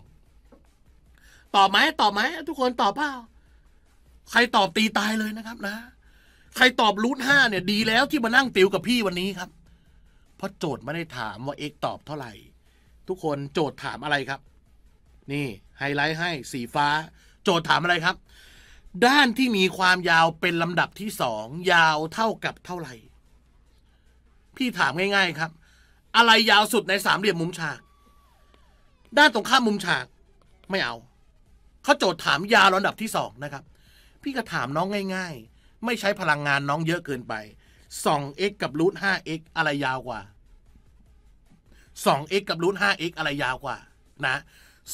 ตอบไหมตอบไหมทุกคน ตอบเปล่าใครตอบตีตายเลยนะครับนะ ใครตอบรูทห้าเนี่ยดีแล้วที่มานั่งติวกับพี่วันนี้ครับ เพราะโจทย์ไม่ได้ถามว่า x ตอบเท่าไหร่ ทุกคนโจทย์ถามอะไรครับ นี่ไฮไลท์ให้สีฟ้าโจทย์ถามอะไรครับ ด้านที่มีความยาวเป็นลำดับที่สองยาวเท่ากับเท่าไหร่พี่ถามง่ายๆครับ อะไรยาวสุดในสามเหลี่ยมมุมฉากด้านตรงข้ามมุมฉากไม่เอาเขาโจทย์ถามยาวลำดับที่สองนะครับ พี่ก็ถามน้องง่ายๆ ไม่ใช้พลังงานน้องเยอะเกินไป 2x กับรูท 5x อะไรยาวกว่า 2x กับรูท 5x อะไรยาวกว่านะ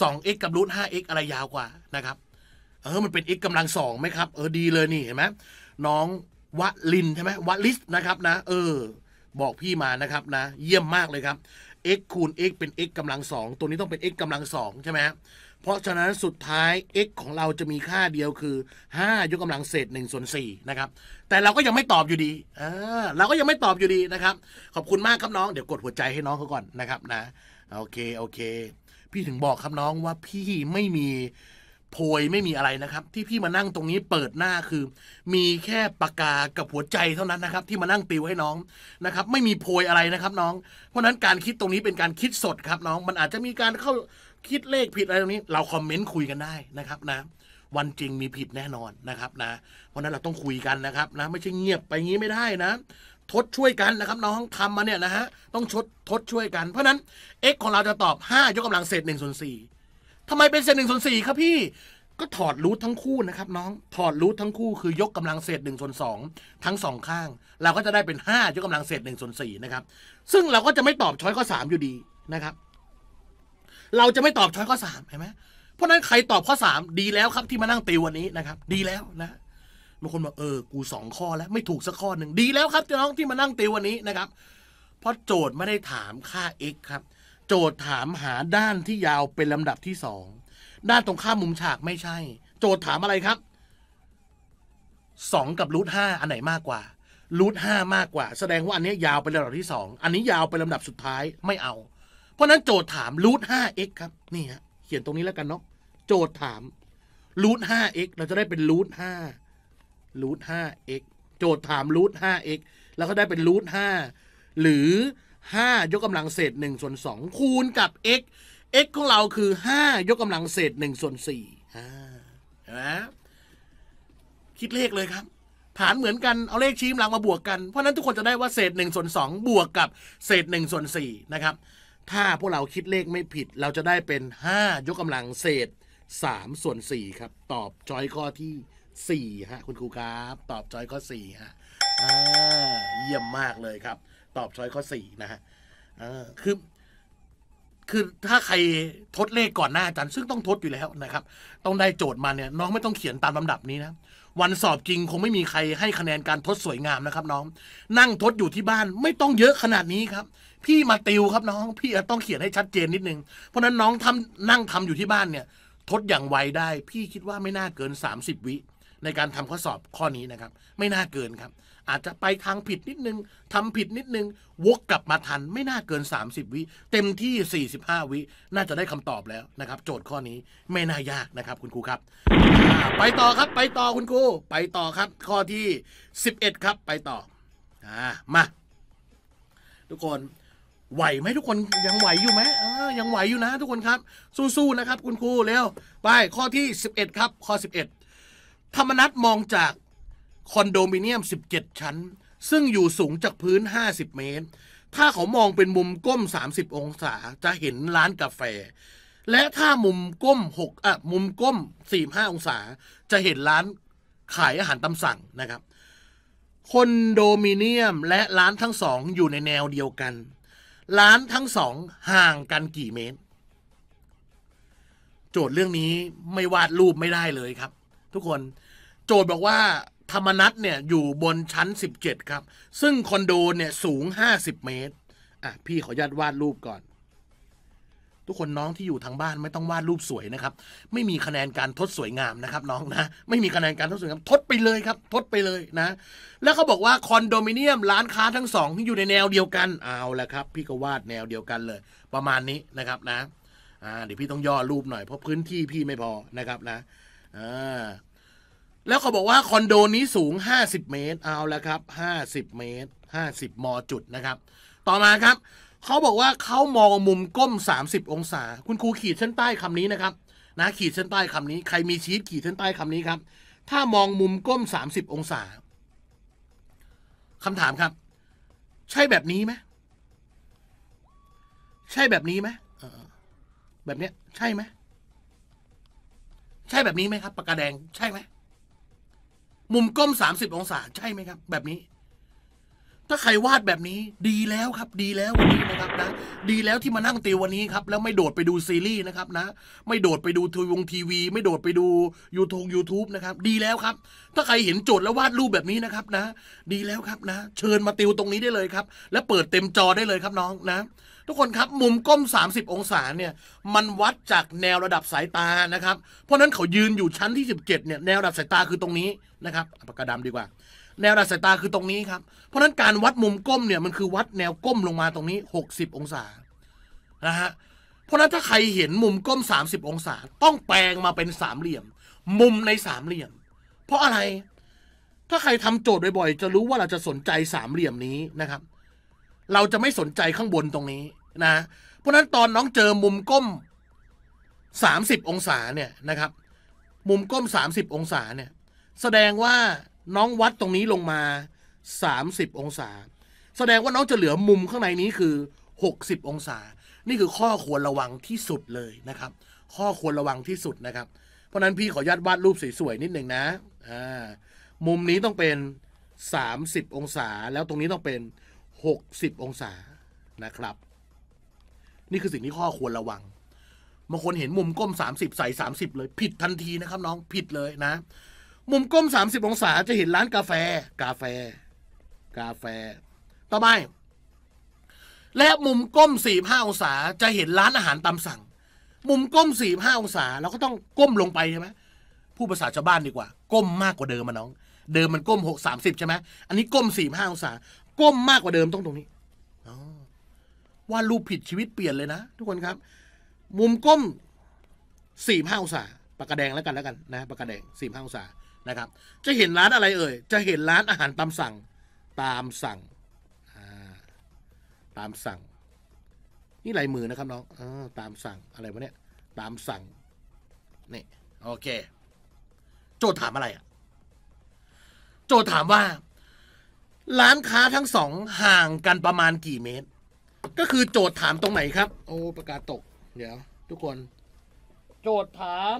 2x กับรูท 5x อะไรยาวกว่านะครับเออมันเป็น x กำลังสองไหมครับ เออดีเลยนี่เห็นไหมน้องวลินใช่ไหมวลิสนะครับนะเออบอกพี่มานะครับนะเยี่ยมมากเลยครับ x คูณ x เป็น x กำลังสองตัวนี้ต้องเป็น x กำลังสองใช่ไหมเพราะฉะนั้นสุดท้าย x ของเราจะมีค่าเดียวคือ 5 ยกกำลังเศษ1ส่วน4นะครับแต่เราก็ยังไม่ตอบอยู่ดีอ่าเราก็ยังไม่ตอบอยู่ดีนะครับขอบคุณมากครับ น้องเดี๋ยวกดหัวใจให้น้องเขาก่อนนะครับนะโอเคโอเค พี่ถึงบอกครับน้องว่าพี่ไม่มีโพยไม่มีอะไรนะครับที่ พี่มานั่งตรงนี้เปิดหน้าคือมีแค่ปากกากับหัวใจเท่านั้นนะครับที่มานั่งติวให้น้องนะครับไม่มีโพยอะไรนะครับน้องเพราะนั้นการคิดตรงนี้เป็นการคิดสดครับน้องมันอาจจะมีการเข้าคิดเลขผิดอะไรตรงนี้ เราคอมเมนต์คุยกันได้นะครับนะวันจริงมีผิดแน่นอนนะครับนะเพราะนั้นเราต้องคุยกันนะครับนะไม่ใช่เงียบไปงี้ไม่ได้นะทดช่วยกันนะครับน้องทำมาเนี่ยนะฮะต้องชดทดช่วยกันเพราะนั้น x ของเราจะตอบ 5 ยกกำลังเศษ1ส่วน4ทำไมเป็นเศษหนึ่งส่วนสี่ครับพี่ ก็ถอดรูททั้งคู่นะครับ น้อง ถอดรูททั้งคู่คือยกกำลังเศษหนึ่งส่วนสองทั้งสองข้าง เราก็จะได้เป็นห้ายกกำลังเศษหนึ่งส่วนสี่นะครับ ซึ่งเราก็จะไม่ตอบช้อยข้อสามอยู่ดีนะครับ เราจะไม่ตอบช้อยข้อสามเห็นไหมเพราะนั้นใครตอบข้อสามดีแล้วครับที่มานั่งติววันนี้นะครับดีแล้วนะบางคนบอกเออ กูสองข้อแล้วไม่ถูกสักข้อหนึ่งดีแล้วครับน้องที่มานั่งติววันนี้นะครับ เพราะโจทย์ไม่ได้ถามค่า x ครับโจทย์ถามหาด้านที่ยาวเป็นลำดับที่สองด้านตรงข้ามมุมฉากไม่ใช่ โจทย์ถามอะไรครับสองกับรูทห้าอันไหนมากกว่ารูทห้ามากกว่า แสดงว่าอันนี้ยาวเป็นลำดับที่สองอันนี้ยาวเป็นลำดับสุดท้ายไม่เอา เพราะนั้นโจทย์ถามรูทห้าเอ็กครับ นี่ฮะเขียนตรงนี้แล้วกันเนาะ โจทย์ถามรูทห้าเอ็กเราจะได้เป็นรูทห้ารูทห้าเอ็กโจทย์ถามรูทห้าเอ็กแล้วก็ได้เป็นรูทห้าหรือ5 ยกกำลังเศษ1ส่วน 2 คูณกับ x x ของเราคือ 5 ยกกำลังเศษ 1 ส่วน4เห็นไหมคิดเลขเลยครับ ฐานเหมือนกัน เอาเลขชี้กำลังมาบวกกัน เพราะนั้นทุกคนจะได้ว่า เศษ1ส่วน2 บวกกับ เศษ 1 ส่วน4นะครับถ้าพวกเราคิดเลขไม่ผิดเราจะได้เป็น 5 ยกกำลังเศษ3ส่วน4ครับ ตอบจอยข้อที่4ฮะคุณครูครับตอบจอยข้อ4ฮะเยี่ยมมากเลยครับตอบช้อยข้อสี่นะฮะคือ คือถ้าใครทดเลขก่อนหน้าอาจารย์ซึ่งต้องทดอยู่แล้วนะครับ ต้องได้โจทย์มาเนี่ย น้องไม่ต้องเขียนตามลำดับนี้นะ วันสอบจริงคงไม่มีใครให้คะแนนการทดสวยงามนะครับ น้อง นั่งทดอยู่ที่บ้านไม่ต้องเยอะขนาดนี้ครับ พี่มาติวครับ น้อง พี่ต้องเขียนให้ชัดเจนนิดนึง เพราะนั้นน้องทำนั่งทำอยู่ที่บ้านเนี่ย ทดอย่างไวได้ พี่คิดว่าไม่น่าเกิน 30 วิในการทำข้อสอบข้อนี้นะครับ ไม่น่าเกินครับอาจจะไปทางผิดนิดนึง ทำผิดนิดนึง วกกลับมาทันไม่น่าเกิน 30 วิ เต็มที่ 45 วิน่าจะได้คำตอบแล้วนะครับ โจทย์ข้อนี้ ไม่น่ายากนะครับ คุณครูครับไปต่อครับไปต่อคุณครูไปต่อครับ ข้อที่ 11 ครับ ไปต่ออมา ทุกคนไหวไหมทุกคนยังไหวอยู่ไหมอยังไหวอยู่นะทุกคนครับสู้ๆนะครับ คุณครูเร็วไปข้อที่ 11 ครับ ข้อ 11 ธรรมนัตมองจากคอนโดมิเนียม 17 ชั้น ซึ่งอยู่สูงจากพื้น 50 เมตร ถ้าเขามองเป็นมุมก้ม 30 องศาจะเห็นร้านกาแฟ และถ้ามุมก้ม 6อ่ะมุมก้ม45องศา จะเห็นร้านขายอาหารตามสั่งนะครับคอนโดมิเนียมและร้านทั้งสองอยู่ในแนวเดียวกัน ร้านทั้งสองห่างกันกี่เมตร โจทย์เรื่องนี้ไม่วาดรูปไม่ได้เลยครับ ทุกคนโจทย์บอกว่าธรรมนัตเนี่ยอยู่บนชั้น17ครับ ซึ่งคอนโด เนี่ยสูง50เมตร อ่ะ พี่ ขออนุญาตวาดรูปก่อน ทุกคนน้องที่อยู่ทางบ้านไม่ต้องวาดรูปสวยนะครับ ไม่มีคะแนนการทดสวยงามนะครับ น้องนะ ไม่มีคะแนนการทดสวยงามทดไปเลยครับทดไปเลยนะ แล้วเขาบอกว่าคอนโดมิเนียมร้านค้าทั้งสองที่อยู่ในแนวเดียวกันเอาละครับ พี่ก็วาดแนวเดียวกันเลย ประมาณนี้นะครับนะ อ่าเดี๋ยวพี่ต้องย่อรูปหน่อยเพราะพื้นที่พี่ไม่พอนะครับนะอ่าแล้วเขาบอกว่าคอนโดนี้สูง50เมตรเอาแล้วครับ50เมตร50 มจุดนะครับ ต่อมาครับ เขาบอกว่าเขามองมุมก้ม 30องศา คุณครูขีดเส้นใต้คำนี้นะครับนะขีดเส้นใต้คำนี้ ใครมีชีตขีดเส้นใต้คำนี้ครับ ถ้ามองมุมก้ม30องศาคำถามครับ ใช่แบบนี้ไหมใช่แบบนี้ไหมแบบเนี้ยใช่ไหมใช่แบบนี้ไหมครับปากกาแดงใช่ไหมมุมก้ม 30องศาใช่ไหมครับ แบบนี้ ถ้าใครวาดแบบนี้ ดีแล้วครับ ดีแล้ววันนี้นะครับนะ ดีแล้วที่มานั่งติววันนี้ครับแล้วไม่โดดไปดูซีรีส์นะครับ นะ ไม่โดดไปดูทีวงทีวีไม่โดดไปดูยูทงยูทูบนะครับดีแล้วครับ ถ้าใครเห็นโจทย์แล้ววาดรูปแบบนี้นะครับนะ ดีแล้วครับนะ เชิญมาติวตรงนี้ได้เลยครับ และเปิดเต็มจอได้เลยครับน้องนะ ทุกคนครับมุมก้ม 30องศาเนี่ยมันวัดจากแนวระดับสายตานะครับเพราะนั้นเขายืนอยู่ชั้นที่17เนี่ยแนวระดับสายตาคือตรงนี้นะครับปากกาดำดีกว่า แนวดัดสายตาคือตรงนี้ครับเพราะนั้นการวัดมุมก้มเนี่ยมันคือวัดแนวก้มลงมาตรงนี้ 60องศานะฮะเพราะนั้นถ้าใครเห็นมุมก้ม30องศา ต้องแปลงมาเป็นสามเหลี่ยม มุมในสามเหลี่ยม เพราะอะไรถ้าใครทำโจทย์บ่อยๆจะรู้ว่าเราจะสนใจสามเหลี่ยมนี้นะครับ เราจะไม่สนใจข้างบนตรงนี้นะ เพราะนั้นตอนน้องเจอมุมก้ม30องศาเนี่ยนะครับ มุมก้ม30องศาเนี่ยแสดงว่าน้องวัดตรงนี้ลงมา 30 องศา แสดงว่าน้องจะเหลือมุมข้างในนี้คือ 60 องศา นี่คือข้อควรระวังที่สุดเลยนะครับ ข้อควรระวังที่สุดนะครับ เพราะนั้นพี่ขออนุญาตวาดรูปสวยๆนิดหนึ่งนะ อ่า มุมนี้ต้องเป็น 30 องศา แล้วตรงนี้ต้องเป็น 60 องศา นะครับ นี่คือสิ่งที่ข้อควรระวังบางคนเห็นมุมก้ม 30 ใส่ 30 เลย ผิดทันทีนะครับ น้องผิดเลยนะมุมก้ม30องศาจะเห็นร้านกาแฟ กาแฟ กาแฟ ต่อไปและมุมก้ม45องศาจะเห็นร้านอาหารตามสั่ง มุมก้ม45องศาเราก็ต้องก้มลงไปใช่ไหมผู้ภาษาชาวบ้านดีกว่า ก้มมากกว่าเดิมมาน้อง เดิมมันก้ม6 30ใช่ไหมอันนี้ก้ม45องศาก้มมากกว่าเดิมต้องตรงนี้ว่ารูปผิดชีวิตเปลี่ยนเลยนะทุกคนครับ มุมก้ม45องศาปากกาแดงแล้วกันแล้วกันนะปากกาแดง45องศานะครับจะเห็นร้านอะไรเอ่ย จะเห็นร้านอาหารตามสั่ง ตามสั่ง ตามสั่ง นี่ลายมือนะครับน้องอตามสั่งอะไรวะเนี่ย ตามสั่ง นี่ โอเค โจทย์ถามอะไรอ่ะ โจทย์ถามว่าร้านค้าทั้งสองห่างกันประมาณกี่เมตร ก็คือโจทย์ถามตรงไหนครับ โอ้ประกาศตก เดี๋ยวทุกคน โจทย์ถาม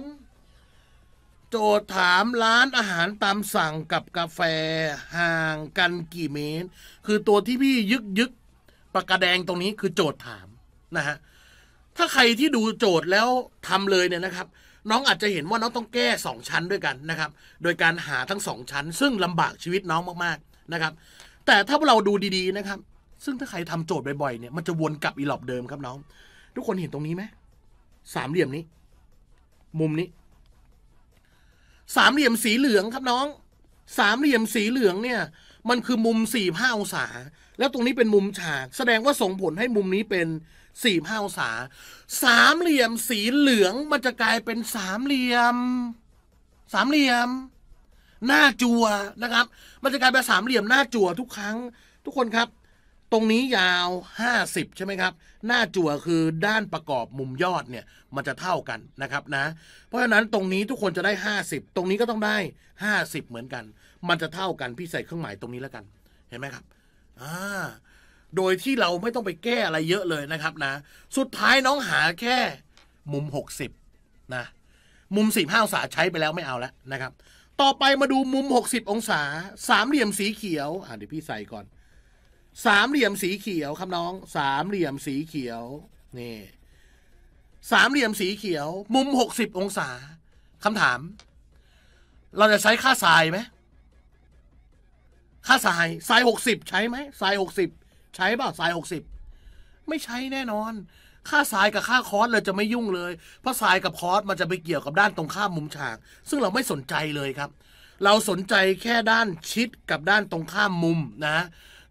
โจทย์ถามร้านอาหารตามสั่งกับกาแฟ ห่างกันกี่เมตรคือตัวที่พี่ยึกยึกปากกาแดงตรงนี้คือโจทย์ถามนะฮะถ้าใครที่ดูโจทย์แล้วทำเลยเนี่ยนะครับ น้องอาจจะเห็นว่าน้องต้องแก้ 2 ชั้นด้วยกันนะครับ โดยการหาทั้ง2ชั้น ซึ่งลำบากชีวิตน้องมากๆนะครับ แต่ถ้าเราดูดีๆนะครับ ซึ่งถ้าใครทำโจทย์บ่อยๆเนี่ยมันจะวนกลับอีหลอบเดิมครับน้อง ทุกคนเห็นตรงนี้ไหมสามเหลี่ยมนี้ มุมนี้สามเหลี่ยมสีเหลืองครับน้องสามเหลี่ยมสีเหลืองเนี่ย มันคือมุมสี่ห้าองศาแล้วตรงนี้เป็นมุมฉาก แสดงว่าส่งผลให้มุมนี้เป็นสี่ห้าองศาสามเหลี่ยมสีเหลืองมันจะกลายเป็นสามเหลี่ยม สามเหลี่ยมหน้าจัวนะครับ มันจะกลายเป็นสามเหลี่ยมหน้าจัวทุกครั้ง ทุกคนครับตรงนี้ยาว 50ใช่ไหมครับหน้าจั่วคือด้านประกอบมุมยอดเนี่ยมันจะเท่ากันนะครับนะเพราะฉะนั้นตรงนี้ทุกคนจะได้ 50 ตรงนี้ก็ต้องได้ 50 เหมือนกัน มันจะเท่ากันพี่ใส่เครื่องหมายตรงนี้แล้วกัน เห็นไหมครับอ่าโดยที่เราไม่ต้องไปแก้อะไรเยอะเลยนะครับนะสุดท้ายน้องหาแค่ มุม 60นะมุม45องศาใช้ไปแล้วไม่เอาแล้วนะครับ ต่อไปมาดูมุม 60 องศาสามเหลี่ยมสีเขียวอ่าเดี๋ยวพี่ใส่ก่อนสามเหลี่ยมสีเขียวครับน้องสามเหลี่ยมสีเขียวนี่ สามเหลี่ยมสีเขียว มุมหกสิบองศาคำถาม เราจะใช้ค่าทรายไหมค่าทรายทรายหกสิบใช้ไหมทรายหกสิบใช้เปล่าทรายหกสิบไม่ใช้แน่นอน ค่าทรายกับค่าคอสเลยจะไม่ยุ่งเลย เพราะทรายกับคอสมันจะไปเกี่ยวกับด้านตรงข้ามมุมฉาก ซึ่งเราไม่สนใจเลยครับ เราสนใจแค่ด้านชิดกับด้านตรงข้ามมุมนะ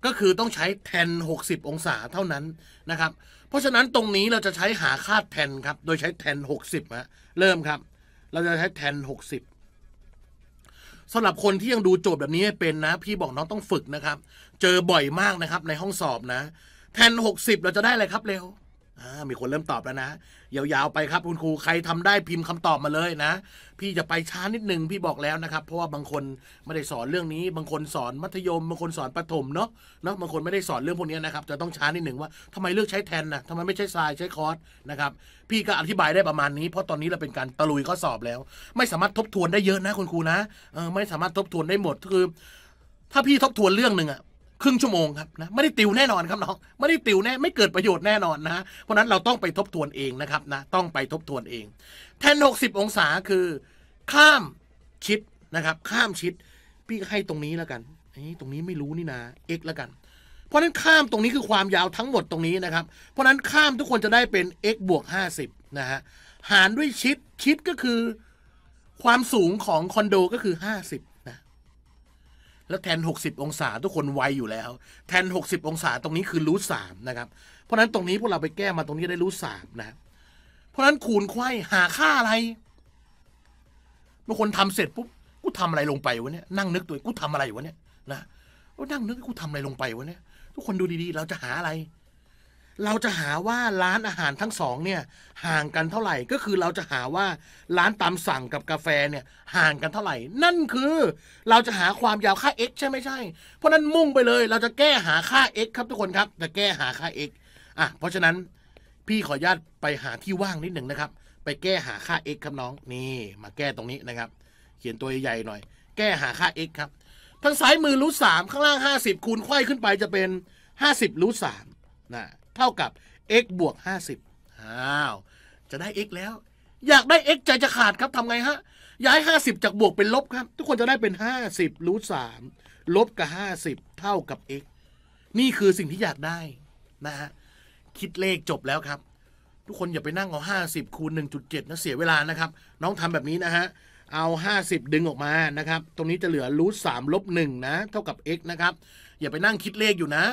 ก็คือต้องใช้แทน60 องศาเท่านั้นนะครับเพราะฉะนั้นตรงนี้เราจะใช้หาค่าแทนครับโดยใช้แทน60ฮะเริ่มครับ เราจะใช้แทน60สำหรับคนที่ยังดูโจทย์แบบนี้เป็นนะพี่บอกน้องต้องฝึกนะครับ เจอบ่อยมากนะครับในห้องสอบนะแทน60 เราจะได้อะไรครับเร็วมีคนเริ่มตอบแล้วนะ ยาวๆไปครับคุณครูใครทำได้พิมพ์คำตอบมาเลยนะ พี่จะไปช้านิดนึง พี่บอกแล้วนะครับ เพราะว่าบางคนไม่ได้สอนเรื่องนี้ บางคนสอนมัธยมบางคนสอนประถมเนาะเนาะบางคนไม่ได้สอนเรื่องพวกนี้นะครับ จะต้องช้านิดหนึ่งว่าทำไมเลือกใช้แทนนะทำไมไม่ใช้ทรายใช้คอร์สนะครับพี่ก็อธิบายได้ประมาณนี้ เพราะตอนนี้เราเป็นการตะลุยข้อสอบแล้ว ไม่สามารถทบทวนได้เยอะนะคุณครูนะเออไม่สามารถทบทวนได้หมดคือ ถ้าพี่ทบทวนเรื่องหนึ่งอะครึ่งชั่วโมงครับนะไม่ได้ติวแน่นอนครับน้องไม่ได้ติวแน่ไม่เกิดประโยชน์แน่นอนนะฮะเพราะนั้นเราต้องไปทบทวนเองนะครับนะต้องไปทบทวนเอง แทน 60 องศาคือข้ามชิดนะครับข้ามชิดพี่ให้ตรงนี้แล้วกันนี่ตรงนี้ไม่รู้นี่นะ x แล้วกัน เพราะนั้นข้ามตรงนี้คือความยาวทั้งหมดตรงนี้นะครับ เพราะนั้นข้ามทุกคนจะได้เป็น x บวก 50 นะฮะหารด้วยชิดชิดก็คือ ความสูงของคอนโดก็คือ 50แล้วแทน 60 องศา ทุกคนไวอยู่แล้ว แทน 60 องศา ตรงนี้คือรูทสามนะครับ เพราะนั้นตรงนี้พวกเราไปแก้มาตรงนี้ได้รูทสามนะ เพราะนั้นคูณไขยหาค่าอะไรบางคนทำเสร็จปุ๊บ กูทำอะไรลงไปวะเนี่ย นั่งนึกตัวกูทำอะไรวะเนี่ยนะกูนั่งนึกกูทำอะไรลงไปวะเนี่ย ทุกคนดูดีๆ เราจะหาอะไรเราจะหาว่าร้านอาหารทั้งสองเนี่ยห่างกันเท่าไหร่ก็คือเราจะหาว่าร้านตามสั่งกับกาแฟเนี่ยห่างกันเท่าไหร่ นั่นคือเราจะหาความยาวค่า x ใช่ไม่ใช่ เพราะนั้นมุ่งไปเลย เราจะแก้หาค่า x ครับทุกคนครับจะแก้หาค่า x อ่ะเพราะฉะนั้นพี่ขออนุญาตไปหาที่ว่างนิดหนึ่งนะครับ ไปแก้หาค่า x ครับน้องนี่ มาแก้ตรงนี้นะครับ เขียนตัวใหญ่หน่อย แก้หาค่า x ครับทางซ้ายมือรูทสามข้างล่าง 50 คูณไขว้ขึ้นไปจะเป็น 50รูทสามนะเท่ากับ x บวก 50 อ้าว จะได้ x แล้ว อยากได้ x ใจจะขาดครับทำไงฮะ ย้าย 50 จากบวกเป็นลบครับ ทุกคนจะได้เป็น 50รูทสามลบกับ 50 เท่ากับ x นี่คือสิ่งที่อยากได้นะฮะ คิดเลขจบแล้วครับ ทุกคนอย่าไปนั่งเอา 50 คูณ 1.7 นะเสียเวลานะครับ น้องทำแบบนี้นะฮะ เอา 50 ดึงออกมา นะครับ ตรงนี้จะเหลือรูทสามลบหนึ่งนะเท่ากับ x นะครับ อย่าไปนั่งคิดเลขอยู่นะ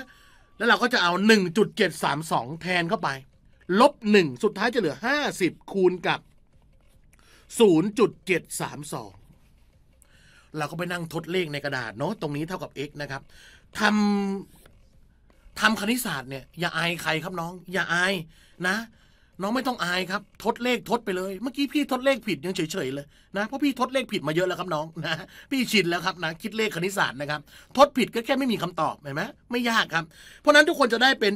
แล้วเราก็จะเอา 1.732 แทนเข้าไป ลบ 1 สุดท้ายจะเหลือ 50 คูณกับ 0.732 เราก็ไปนั่งทดเลขในกระดาษเนาะ ตรงนี้เท่ากับ x นะครับ ทำ ทำคณิตศาสตร์เนี่ย อย่าอายใครครับน้อง อย่าอายนะน้องไม่ต้องอายครับ ทดเลขทดไปเลย เมื่อกี้พี่ทดเลขผิด ยังเฉยๆเลยนะ เพราะพี่ทดเลขผิดมาเยอะแล้วครับน้องนะ พี่ชินแล้วครับนะ คิดเลขคณิตศาสตร์นะครับทดผิดก็แค่ไม่มีคำตอบเห็นไหมไม่ยากครับ เพราะนั้นทุกคนจะได้เป็น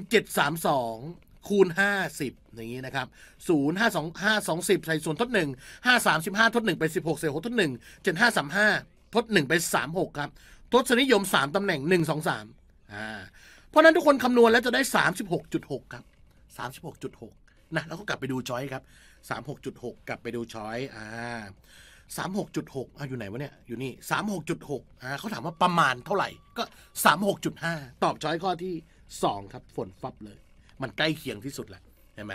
732คูณ50 อย่างนี้นะครับ0 5 2 5 2ิ0ใส่ส่วนทด1 5 3้5ทด1ไป 16เศษ6ทด1 7 5 3 5ทด1ไป36ครับทดสนิยม 3ตำแหน่ง1 2 3อ่าเพราะนั้นทุกคนคำนวณแล้วจะได้ 36.6ครับ36.6นะแล้วก็กลับไปดูจอยครับสามหกจุดหกกลับไปดูจอยอ่าสามหกจุดหกอ่ะอยู่ไหนวะเนี่ยอยู่นี่สามหกจุดหกอ่าเขาถามว่าประมาณเท่าไหร่ก็สามหกจุดห้าตอบชอยข้อที่สองครับฝนฟับเลย มันใกล้เคียงที่สุดแหละเห็นไหม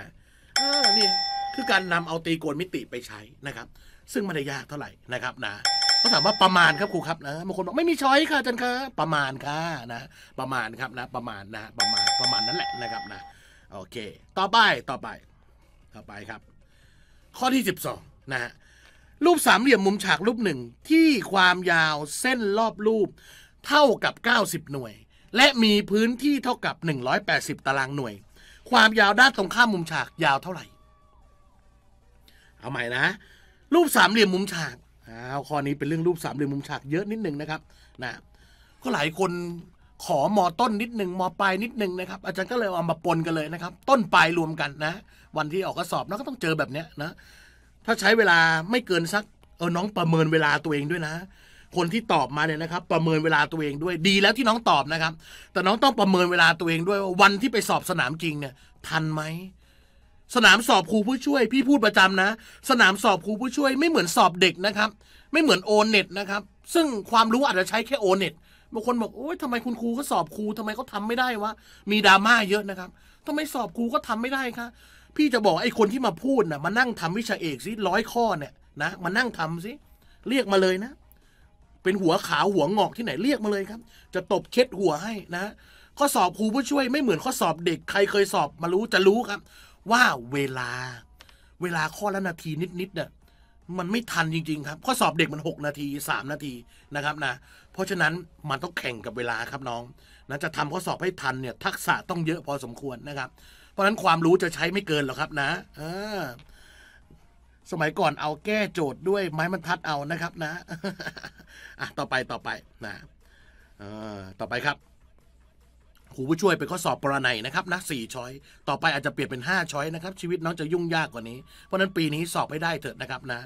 อ่านี่คือการนำเอาตีโกนมิติไปใช้นะครับซึ่งไม่ได้ยากเท่าไหร่นะครับนะเขาถามว่าประมาณครับครูครับนะบางคนบอกไม่มีช้อยค่ะอาจารย์ค่ะประมาณค่ะนะประมาณครับนะประมาณนะประมาณประมาณนั้นแหละนะครับนะโอเค ต่อไป ต่อไป ต่อไปครับ ข้อที่ 12นะฮะ รูปสามเหลี่ยมมุมฉากรูปหนึ่งที่ความยาวเส้นรอบรูปเท่ากับ 90 หน่วย และมีพื้นที่เท่ากับ 180 ตารางหน่วย ความยาวด้านตรงข้ามมุมฉากยาวเท่าไหร่ เอาใหม่นะรูปสามเหลี่ยมมุมฉาก อ้าวข้อนี้เป็นเรื่องรูปสามเหลี่ยมมุมฉากเยอะนิดหนึ่งนะครับนะก็หลายคนขอมอต้นนิดหนึ่ง มอปลายนิดหนึ่งนะครับ อาจารย์ก็เลยเอามาปนกันเลยนะครับ ต้นปลายรวมกันนะ วันที่ออกก้อสอบนราก็ต้องเจอแบบเนี้ยนะถ้าใช้เวลาไม่เกินสักเออน้องประเมินเวลาตัวเองด้วยนะ คนที่ตอบมาเนี่ยนะครับ ประเมินเวลาตัวเองด้วยดีแล้วที่น้องตอบนะครับ แต่น้องต้องประเมินเวลาตัวเองด้วยว่าวันที่ไปสอบสนามจริงเนี่ยทันไหมสนามสอบครูผู้ช่วย พี่พูดประจำนะ สนามสอบครูผู้ช่วยไม่เหมือนสอบเด็กนะครับ ไม่เหมือนโอเน็ตนะครับซึ่งความรู้อาจจะใช้แค่โอเน็ตบางคนบอกโอ้ยทำไมคุณครูเขาสอบครูทำไมเขาทาไม่ได้วะมีดราม่าเยอะนะครับทำไมสอบครูก็ทำไม่ได้คะพี่จะบอกไอ้คนที่มาพูดนะ่ะมานั่งทำวิชาเอกสิร้อยข้อเนี่ยนะมานั่งทำสิเรียกมาเลยนะ เป็นหัวขาวหัวงอกที่ไหนเรียกมาเลยครับ จะตบเช็ดหัวให้นะข้อสอบครูผู้ช่วย ไม่เหมือนข้อสอบเด็กใครเคยสอบมารู้จะรู้ครับ ว่าเวลา เวลาข้อละนาทีนิดๆเนี่ยมันไม่ทันจริง ๆครับข้อสอบเด็กมัน 6 นาที 3 นาทีนะครับนะเพราะฉะนั้นมันต้องแข่งกับเวลาครับน้องนะจะทำข้อสอบให้ทันเนี่ย ทักษะต้องเยอะพอสมควรนะครับ เพราะฉะนั้นความรู้จะใช้ไม่เกินหรอกครับนะเออ สมัยก่อนเอาแก้โจทย์ด้วยไม้มันทัดเอานะครับ นะอ่ะต่อไปต่อไปนะเออต่อไปครับครูผู้ช่วยไปข้อสอบปรนัยนะครับนะสี่ช้อยต่อไปอาจจะเปลี่ยนเป็น 5ช้อยนะครับ ชีวิตน้องจะยุ่งยากกว่านี้ เพราะนั้นปีนี้สอบไม่ได้เถอะนะครับนะ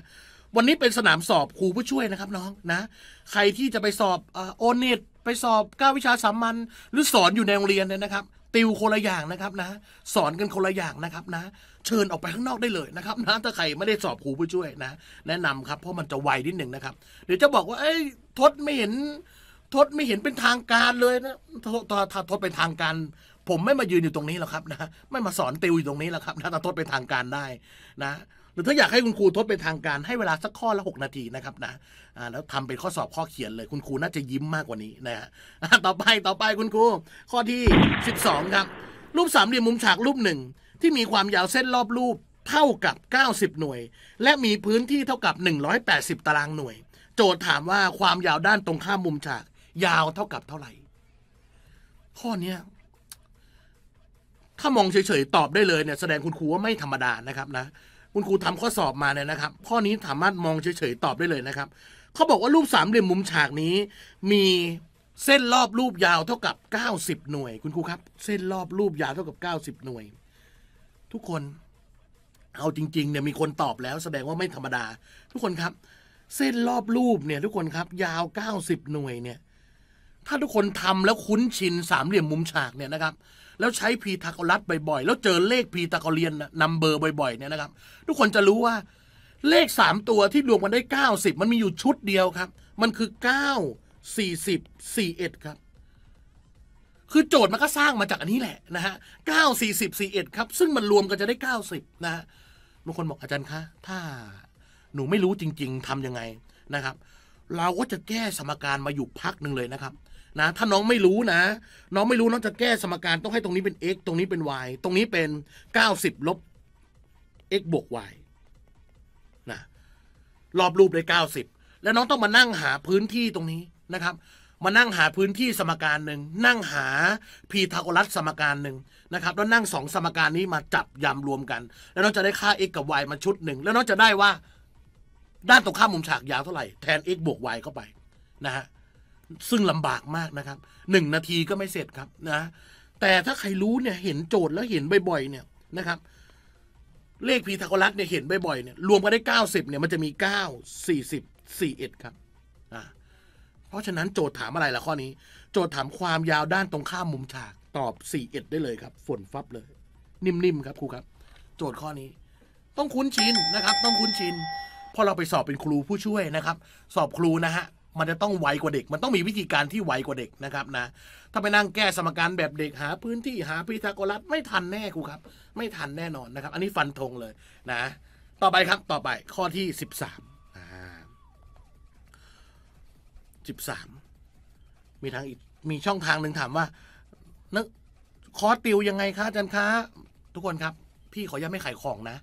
วันนี้เป็นสนามสอบครูผู้ช่วยนะครับน้องนะ ใครที่จะไปสอบโอเน็ตไปสอบก้าวิชาสามัญหรือสอนอยู่ในโรงเรียนเนี่ยนะครับ ติวคนละอย่างนะครับนะสอนกันคนละอย่างนะครับนะเชิญออกไปข้างนอกได้เลยนะครับนะถ้าใครไม่ได้สอบครูผู้ช่วยนะแนะนำครับเพราะมันจะไวนิดหนึ่งนะครับ เดี๋ยวจะบอกว่าเอ้ยทศไม่เห็นทศไม่เห็นเป็นทางการเลยนะ ถ้าทศเป็นทางการ ผมไม่มายืนอยู่ตรงนี้หรอกครับนะ ไม่มาสอนติวอยู่ตรงนี้หรอกครับนะถ้าทศเป็นทางการได้นะ หรือถ้าอยากให้คุณครูทศเป็นทางการให้เวลาสักข้อละหกนาทีนะครับนะแล้วทำเป็นข้อสอบข้อเขียนเลยคุณครูน่าจะยิ้มมากกว่านี้นะฮะ ต่อไปต่อไปคุณครูข้อที่สสิบองครับรูปสามเหลี่ยมมุมฉากรูปหนึ่งที่มีความยาวเส้นรอบรูปเท่ากับ 90 หน่วย และมีพื้นที่เท่ากับ 180 ตารางหน่วยโจทย์ถามว่าความยาวด้านตรงข้ามมุมฉากยาวเท่ากับเท่าไหร่ข้อเนี้ยถ้ามองเฉยๆตอบได้เลยเนี่ยแสดงคุณครูว่าไม่ธรรมดานะครับนะคุณครูทำข้อสอบมาเนี่ยนะครับข้อนี้สามารถมองเฉยๆตอบได้เลยนะครับเขาบอกว่ารูปสามเหลี่ยมมุมฉากนี้ มีเส้นรอบรูปยาวเท่ากับ 90 หน่วยคุณครูครับเส้นรอบรูปยาวเท่ากับ90หน่วยทุกคนเอาจริงๆเนี่ยมีคนตอบแล้ว แสดงว่าไม่ธรรมดา ทุกคนครับเส้นรอบรูปเนี่ย ทุกคนครับ ยาว90หน่วยเนี่ยถ้าทุกคนทำแล้วคุ้นชินสามเหลี่ยมมุมฉากเนี่ยนะครับ แล้วใช้พีทาโกรัสบ่อยๆ แล้วเจอเลขพีทาโกเรียนนัมเบอร์บ่อยๆเนี่ยนะครับ ทุกคนจะรู้ว่าเลขสามตัวที่รวมกันได้เก้าสิบมันมีอยู่ชุดเดียวครับ มันคือเก้าสี่สิบสี่เอ็ดครับ คือโจทย์มันก็สร้างมาจากอันนี้แหละนะฮะเก้าสี่สิบสี่เอ็ดครับ ซึ่งมันรวมกันจะได้เก้าสิบนะะบางคนบอกอาจารย์คะ ถ้าหนูไม่รู้จริงๆทํำยังไงนะครับ เราก็จะแก้สมการมาอยู่พักหนึ่งเลยนะครับนะถ้าน้องไม่รู้นะ น้องไม่รู้น้องจะแก้สมการต้องให้ตรงนี้เป็น x ตรงนี้เป็น y ตรงนี้เป็น 90 ลบ x บวก y นะรอบรูปเลย90 แล้วน้องต้องมานั่งหาพื้นที่ตรงนี้นะครับ มานั่งหาพื้นที่สมการหนึ่งนั่งหาพีทาโกรัสสมการหนึ่งนะครับ แล้วนั่งสองสมการนี้มาจับยำรวมกัน แล้วน้องจะได้ค่า x กับ y มาชุดหนึ่งแล้วน้องจะได้ว่า ด้านตรงข้ามมุมฉากยาวเท่าไหร่ แทน x บวก y เข้าไปนะฮะซึ่งลำบากมากนะครับหนึ่งนาทีก็ไม่เสร็จครับนะ แต่ถ้าใครรู้เนี่ย เห็นโจทย์แล้วเห็นบ่อย ๆ เนี่ย นะครับ เลขพีทาโกรัสเนี่ย เห็นบ่อยๆเนี่ย รวมกันได้เก้าสิบเนี่ยมันจะมีเก้าสี่สิบสี่เอ็ดครับอ่าเพราะฉะนั้นโจทย์ถามอะไรล่ะข้อนี้ โจทย์ถามความยาวด้านตรงข้ามมุมฉาก ตอบสี่เอ็ดได้เลยครับ ฝนฟับเลย นิ่มๆครับครูครับ โจทย์ข้อนี้ ต้องคุ้นชินนะครับต้องคุ้นชินพอเราไปสอบเป็นครูผู้ช่วยนะครับ สอบครูนะฮะมันจะต้องไวกว่าเด็ก มันต้องมีวิธีการที่ไวกว่าเด็กนะครับนะ ถ้าไปนั่งแก้สมการแบบเด็กหาพื้นที่หาพีทาโกรัสไม่ทันแน่ครูครับ ไม่ทันแน่นอนนะครับ อันนี้ฟันธงเลยนะ ต่อไปครับ ต่อไป ข้อที่สิบสามสิบสามมีทางอีก มีช่องทางหนึ่งถามว่านักคอร์สติวยังไงคะอาจารย์คะ ทุกคนครับ พี่ขอย่าไม่ขายของนะ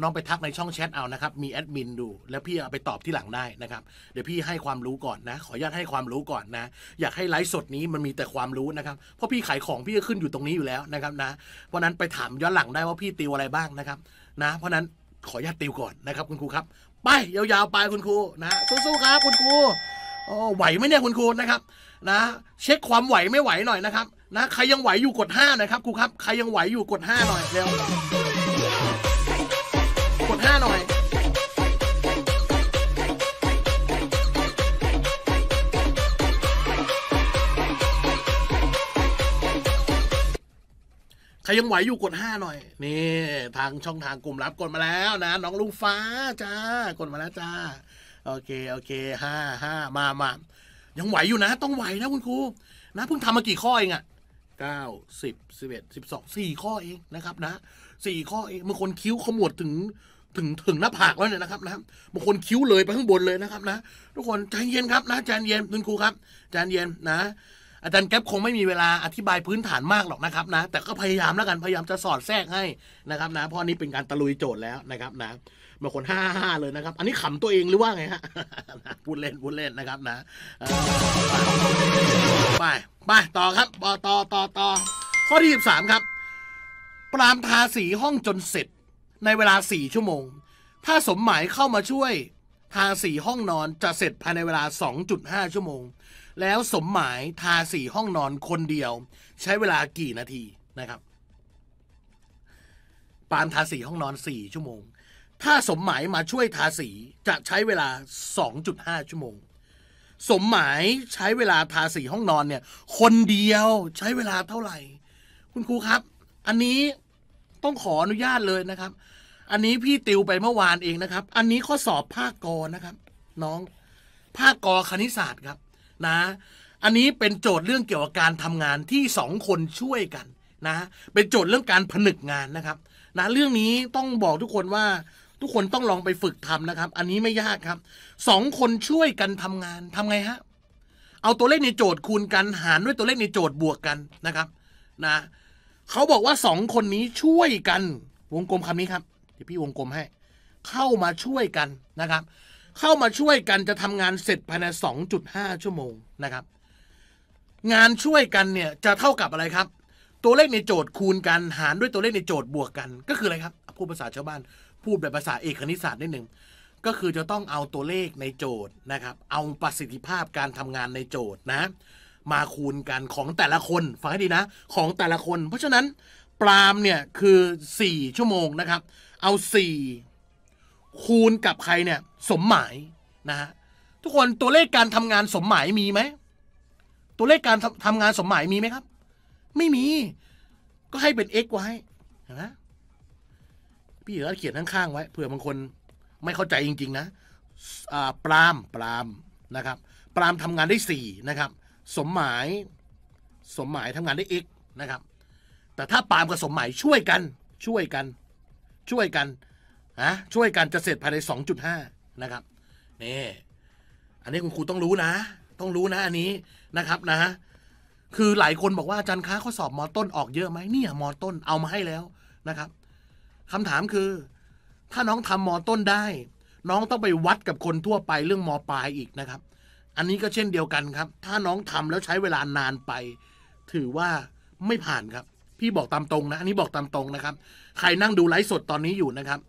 น้องไปทักในช่องแชทเอานะครับ มีแอดมินดู แล้วพี่เอาไปตอบที่หลังได้นะครับ เดี๋ยวพี่ให้ความรู้ก่อนนะ ขออนุญาตให้ความรู้ก่อนนะ อยากให้ไลฟ์สดนี้มันมีแต่ความรู้นะครับ เพราะพี่ขายของพี่ก็ขึ้นอยู่ตรงนี้อยู่แล้วนะครับนะ เพราะนั้นไปถามย้อนหลังได้ว่าพี่ติวอะไรบ้างนะครับ นะ เพราะนั้นขออนุญาตติวก่อนนะครับ คุณครูครับ ไปยาวๆไปคุณครูนะ สู้ๆครับคุณครู โอ้ ไหวไหมเนี่ยคุณครูนะครับ นะ เช็คความไหวไม่ไหวหน่อยนะครับ นะ ใครยังไหวอยู่กด 5 หน่อยครับครูครับ ใครยังไหวอยู่กด 5 หน่อยเร็วหน้าหน่อยใครยังไหวอยู่กดห้าหน่อยนี่ทางช่องทางกลุ่มรับกดมาแล้วนะน้องลุงฟ้าจ้ากดมาแล้วจ้าโอเค โอเคห้าห้ามามายังไหวอยู่นะ ต้องไหวนะคุณครูนะเพิ่งทำมากี่ข้อเองอะเก้าสิบสิบเอ็ดสิบสองสี่ข้อเองนะครับนะสี่ข้อเองบางคนคิ้วขมวดถึงถึงถึงหน้าผากแล้วเนี่ยนะครับนะบางคนคิ้วเลยไปข้างบนเลยนะครับนะทุกคนใจเย็นครับนะใจเย็นคุณครูครับใจเย็นนะ อาจารย์แก๊ปคงไม่มีเวลาอธิบายพื้นฐานมากหรอกนะครับนะแต่ก็พยายามแล้วกันพยายามจะสอดแทรกให้นะครับนะเพราะนี้เป็นการตะลุยโจทย์แล้วนะครับนะบางคนห้าห้าเลยนะครับอันนี้ขำตัวเองหรือว่าไงฮะพูดเล่นพูดเล่นนะครับนะไปไป ต่อครับต่อต่อต่อข้อที่สิบสามครับปรามทาสีห้องจนเสร็จในเวลา 4 ชั่วโมง ถ้าสมหมายเข้ามาช่วยทาสีห้องนอนจะเสร็จภายในเวลา 2.5 ชั่วโมง แล้วสมหมายทาสีห้องนอนคนเดียว ใช้เวลากี่นาทีนะครับ ปานทาสีห้องนอน 4 ชั่วโมง ถ้าสมหมายมาช่วยทาสีจะใช้เวลา 2.5 ชั่วโมง สมหมายใช้เวลาทาสีห้องนอนเนี่ย คนเดียวใช้เวลาเท่าไหร่ คุณครูครับ อันนี้ต้องขออนุญาตเลยนะครับอันนี้พี่ติวไปเมื่อวานเองนะครับ อันนี้ข้อสอบภาคกอนะครับ น้อง ภาคกอคณิตศาสตร์ครับนะ อันนี้เป็นโจทย์เรื่องเกี่ยวกับการทำงานที่สองคนช่วยกันนะ เป็นโจทย์เรื่องการผนึกงานนะครับนะเรื่องนี้ต้องบอกทุกคนว่าทุกคนต้องลองไปฝึกทำนะครับ อันนี้ไม่ยากครับสองคนช่วยกันทำงานทำไงฮะเอาตัวเลขในโจทย์คูณกันหารด้วยตัวเลขในโจทย์บวกกันนะครับนะ เขาบอกว่าสองคนนี้ช่วยกันวงกลมคำนี้ครับี๋ยวพี่วงกลมให้เข้ามาช่วยกันนะครับ เข้ามาช่วยกันจะทำงานเสร็จภายใน2.5 ชั่วโมงนะครับ งานช่วยกันเนี่ยจะเท่ากับอะไรครับ ตัวเลขในโจทย์คูณกันหารด้วยตัวเลขในโจทย์บวกกันก็คืออะไรครับพูดภาษาชาวบ้านพูดแบบภาษาเอกคณิตศาสตร์นิดหนึ่งก็คือจะต้องเอาตัวเลขในโจทย์นะครับ เอาประสิทธิภาพการทำงานในโจทย์นะ มาคูณกันของแต่ละคนฟังให้ดีนะ ของแต่ละคน เพราะฉะนั้นปรามเนี่ยคือ 4 ชั่วโมงนะครับเอาสี่คูณ กับใคร เนี่ย สมหมาย นะฮะ ทุกคน ตัวเลข การทำงานสมหมาย มีไหม ตัวเลข การทำงาน สมหมาย มีไหมครับ ไม่มี ก็ให้เป็น x ไว้นะพี่เอ๋เขียน ข้างๆไว้เผื่อ บาง คนไม่เข้าใจจริงๆนะปรามปราม นะครับปรามทำงานได้ 4 นะครับ สมหมาย สมหมายทำงานได้ x นะครับ แต่ถ้าปราม กับ สมหมาย ช่วยกัน ช่วย กันช่วยกันนะช่วยกันจะเสร็จภายใน2.5นะครับนี่อันนี้คุณครูต้องรู้นะ ต้องรู้นะ อันนี้นะครับนะ คือหลายคนบอกว่า อาจารย์ค้าข้อสอบมอต้นออกเยอะไหมเนี่ย มอต้นเอามาให้แล้วนะครับ คำถามคือ ถ้าน้องทำมอต้นได้ น้องต้องไปวัดกับคนทั่วไปเรื่องมอปลายอีกนะครับ อันนี้ก็เช่นเดียวกันครับ ถ้าน้องทำแล้วใช้เวลานานไป ถือว่าไม่ผ่านครับพี่บอกตามตรงนะ อันนี้บอกตามตรงนะครับ ใครนั่งดูไลฟ์สดตอนนี้อยู่นะครับ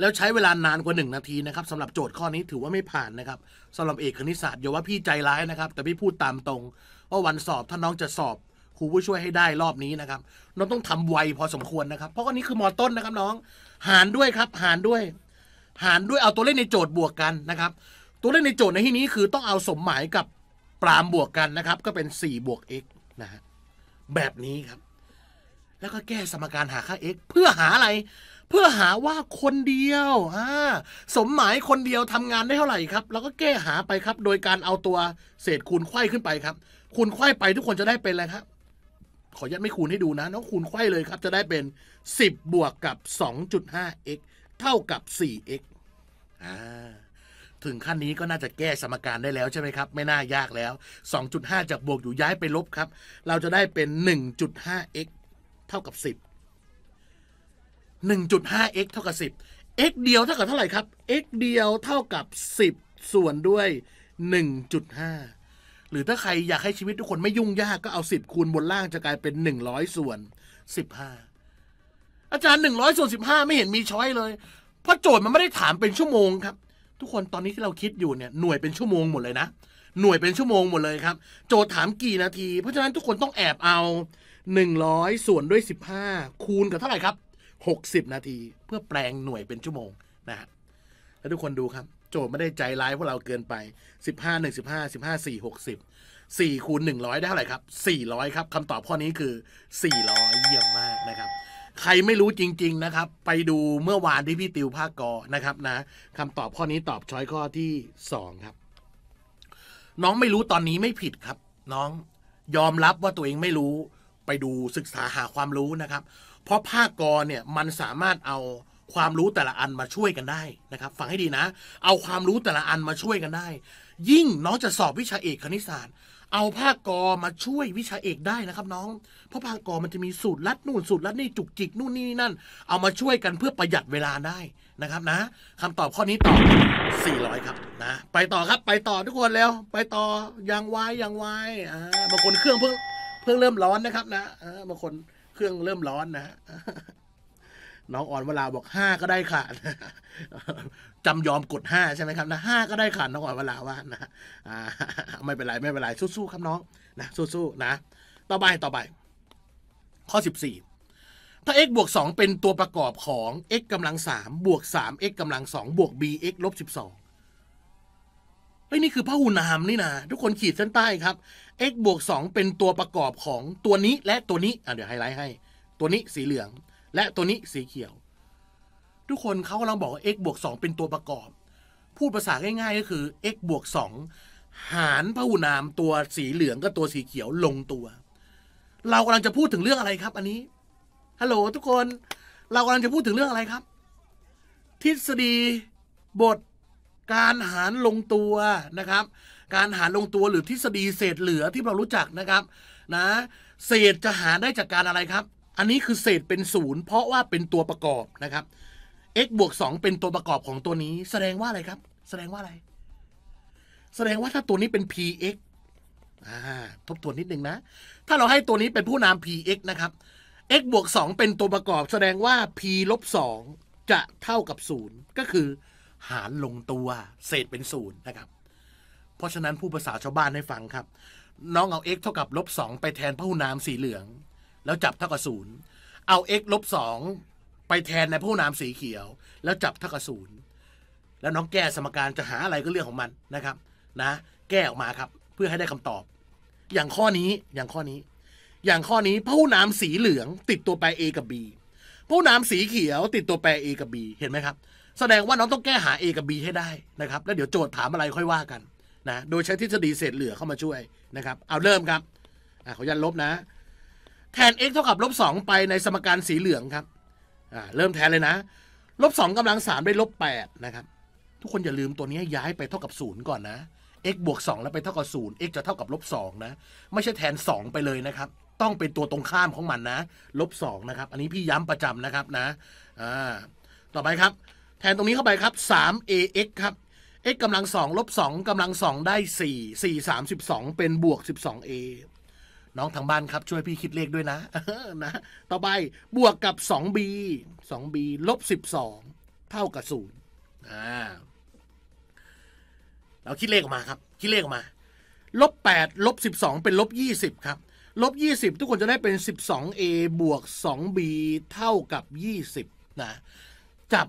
แล้วใช้เวลานานกว่า 1 นาทีนะครับสำหรับโจทย์ข้อนี้ถือว่าไม่ผ่านนะครับสำหรับเอกคณิตศาสตร์อย่าว่าพี่ใจร้ายนะครับ แต่พี่พูดตามตรงว่าวันสอบถ้าน้องจะสอบครูผู้ช่วยให้ได้รอบนี้นะครับ น้องต้องทำไวพอสมควรนะครับ เพราะอันนี้คือมอต้นนะครับน้อง หารด้วยครับ หารด้วย หารด้วยเอาตัวเลขในโจทย์บวกกันนะครับ ตัวเลขในโจทย์ในที่นี้คือต้องเอาสมหมายกับปรามบวกกันนะครับ ก็เป็น 4 บวก x นะฮะแบบนี้ครับแล้วก็แก้สมการหาค่า x เพื่อหาอะไร เพื่อหาว่าคนเดียว สมหมายคนเดียวทำงานได้เท่าไหร่ครับ แล้วก็แก้หาไปครับ โดยการเอาตัวเศษคูณไข้ขึ้นไปครับ คูณไข้ไปทุกคนจะได้เป็นอะไรครับ ขอยัดไม่คูณให้ดูนะต้องคูณไข้เลยครับ จะได้เป็น 10บวกกับ 2.5x เท่ากับ 4x อ่าถึงขั้นนี้ก็น่าจะแก้สมการได้แล้วใช่ไหมครับ ไม่น่ายากแล้ว 2.5จากบวกอยู่ย้ายไปลบครับ เราจะได้เป็น 1.5x เท่ากับ 10 1.5x เท่ากับ 10 x เดียวเท่ากับเท่าไหร่ครับ x เดียวเท่ากับ 10 ส่วนด้วย 1.5 หรือถ้าใครอยากให้ชีวิตทุกคนไม่ยุ่งยากก็เอา 10 คูณบนล่างจะกลายเป็น 100 ส่วน 15 อาจารย์100ส่วน15ไม่เห็นมีช้อยเลย เพราะโจทย์มันไม่ได้ถามเป็นชั่วโมงครับ ทุกคนตอนนี้ที่เราคิดอยู่เนี่ยหน่วยเป็นชั่วโมงหมดเลยนะ หน่วยเป็นชั่วโมงหมดเลยครับ โจทย์ถามกี่นาที เพราะฉะนั้นทุกคนต้องแอบเอา100ส่วนด้วย 15 คูณกับเท่าไหร่ครับ 60 นาที เพื่อแปลงหน่วยเป็นชั่วโมงนะฮะแล้วทุกคนดูครับ โจทย์ไม่ได้ใจร้ายพวกเราเกินไป 15 1 15 15 4 60 4คูณ100 ได้เท่าไหร่ครับ 400 ครับคำตอบข้อนี้คือ 400 เยี่ยมมากนะครับ ใครไม่รู้จริงๆนะครับ ไปดูเมื่อวานที่พี่ติวภาคกอนะครับนะคำตอบข้อนี้ตอบช้อยข้อที่ 2 ครับ น้องไม่รู้ตอนนี้ไม่ผิดครับ น้องยอมรับว่าตัวเองไม่รู้ไปดูศึกษาหาความรู้นะครับ เพราะภาคกรเนี่ยมันสามารถเอาความรู้แต่ละอันมาช่วยกันได้นะครับฟังให้ดีนะ เอาความรู้แต่ละอันมาช่วยกันได้ ยิ่งน้องจะสอบวิชาเอกคณิตศาสตร์เอาภาคกรมาช่วยวิชาเอกได้นะครับน้องเพราะภาคกรมันจะมีสูตรลัดนู่นสูตรลัดนี่จุกจิกนู่นนี่นั่น เอามาช่วยกันเพื่อประหยัดเวลาได้นะครับนะคำตอบข้อนี้ตอบ 400 ครับนะไปต่อครับ ไปต่อทุกคนแล้วไปต่ออย่างไวอย่างไวอ่าบางคนเครื่องเพิ่งครื่องเริ่มร้อนนะครับนะบางคนเครื่องเริ่มร้อนนะน้องอ่อนเวลาบอกห้าก็ได้ค่ะจำยอมกดห้าใช่ไหมครับนะห้าก็ได้ค่ะน้องอ่อนเวลาว่านะไม่เป็นไรไม่เป็นไร สู้ๆครับน้องนะสู้ๆนะต่อไปต่อไป ข้อสิบี่ถ้า x บวก 2 เป็นตัวประกอบของ x กำลัง 3 บวก3 x กำลัง 2 บวก b x ลบ12เฮ้ยนี่คือพหุนามนี่นะทุกคนขีดเส้นใต้ครับ x บวก 2 เป็นตัวประกอบของตัวนี้และตัวนี้อ่ะเดี๋ยวไฮไลท์ให้ ตัวนี้สีเหลืองและตัวนี้สีเขียว ทุกคนเขากำลังบอกว่า x บวก 2 เป็นตัวประกอบพูดภาษาง่ายๆก็คือ x บวก 2 หารพหุนามตัวสีเหลืองกับตัวสีเขียวลงตัว เรากำลังจะพูดถึงเรื่องอะไรครับ อันนี้ฮัลโหลทุกคนเรากำลังจะพูดถึงเรื่องอะไรครับทฤษฎีบทการหารลงตัวนะครับ การหารลงตัวหรือทฤษฎีเศษเหลือที่เรารู้จักนะครับนะเศษจะหาได้จากการอะไรครับ อันนี้คือเศษเป็นศูนย์เพราะว่าเป็นตัวประกอบนะครับ x บวก 2 เป็นตัวประกอบของตัวนี้ แสดงว่าอะไรครับ แสดงว่าอะไร แสดงว่าถ้าตัวนี้เป็น px ทบทวนนิดนึงนะถ้าเราให้ตัวนี้เป็นผู้นาม px นะครับ x บวก 2 เป็นตัวประกอบ แสดงว่า p ลบ 2 จะเท่ากับ0ก็คือหารลงตัวเศษเป็นศูนย์นะครับเพราะฉะนั้นผู้ภาษาชาวบ้านให้ฟังครับ น้องเอา x เท่ากับลบสองไปแทนพหุนามสีเหลือง แล้วจับเท่ากับศูนย์เอา x ลบสองไปแทนในพหุนามสีเขียว แล้วจับเท่ากับศูนย์แล้วน้องแก้สมการจะหาอะไรก็เรื่องของมันนะครับนะแก้ออกมาครับเพื่อให้ได้คำตอบ อย่างข้อนี้อย่างข้อนี้ อย่างข้อนี้พหุนามสีเหลืองติดตัวแปร a กับ b พหุนามสีเขียวติดตัวแปร a กับ b เห็นไหมครับแสดงว่าน้องต้องแก้หา A กับ B ให้ได้นะครับแล้วเดี๋ยวโจทย์ถามอะไรค่อยว่ากันนะโดยใช้ทฤษฎีเศษเหลือเข้ามาช่วยนะครับเอาเริ่มครับ เขายันลบนะ แทน x เท่ากับลบสองไปในสมการสีเหลืองครับเริ่มแทนเลยนะลบสองกำลังสามได้ลบแปดนะครับทุกคนอย่าลืมตัวนี้ย้ายไปเท่ากับศูนย์ก่อนนะ x บวกสองแล้วไปเท่ากับศูนย์ x จะเท่ากับลบสองนะไม่ใช่แทนสองไปเลยนะครับต้องเป็นตัวตรงข้ามของมันนะลบสองนะครับอันนี้พี่ย้ำประจำนะครับนะอ่าต่อไปครับแทนตรงนี้เข้าไปครับ 3ax ครับ x กำลัง2ลบ 2กำลัง2ได้ 4 4 32 เป็นบวก 12a น้องทางบ้านครับช่วยพี่คิดเลขด้วยนะ นะ ต่อไปบวกกับ 2b 2b ลบ 12 เท่ากับ0อ่าเราคิดเลขออกมาครับ คิดเลขออกมา ลบ8ลบ12 เป็นลบ20 ครับ ลบ20 ทุกคนจะได้เป็น 12a บวก 2b เท่ากับ20 นะจับ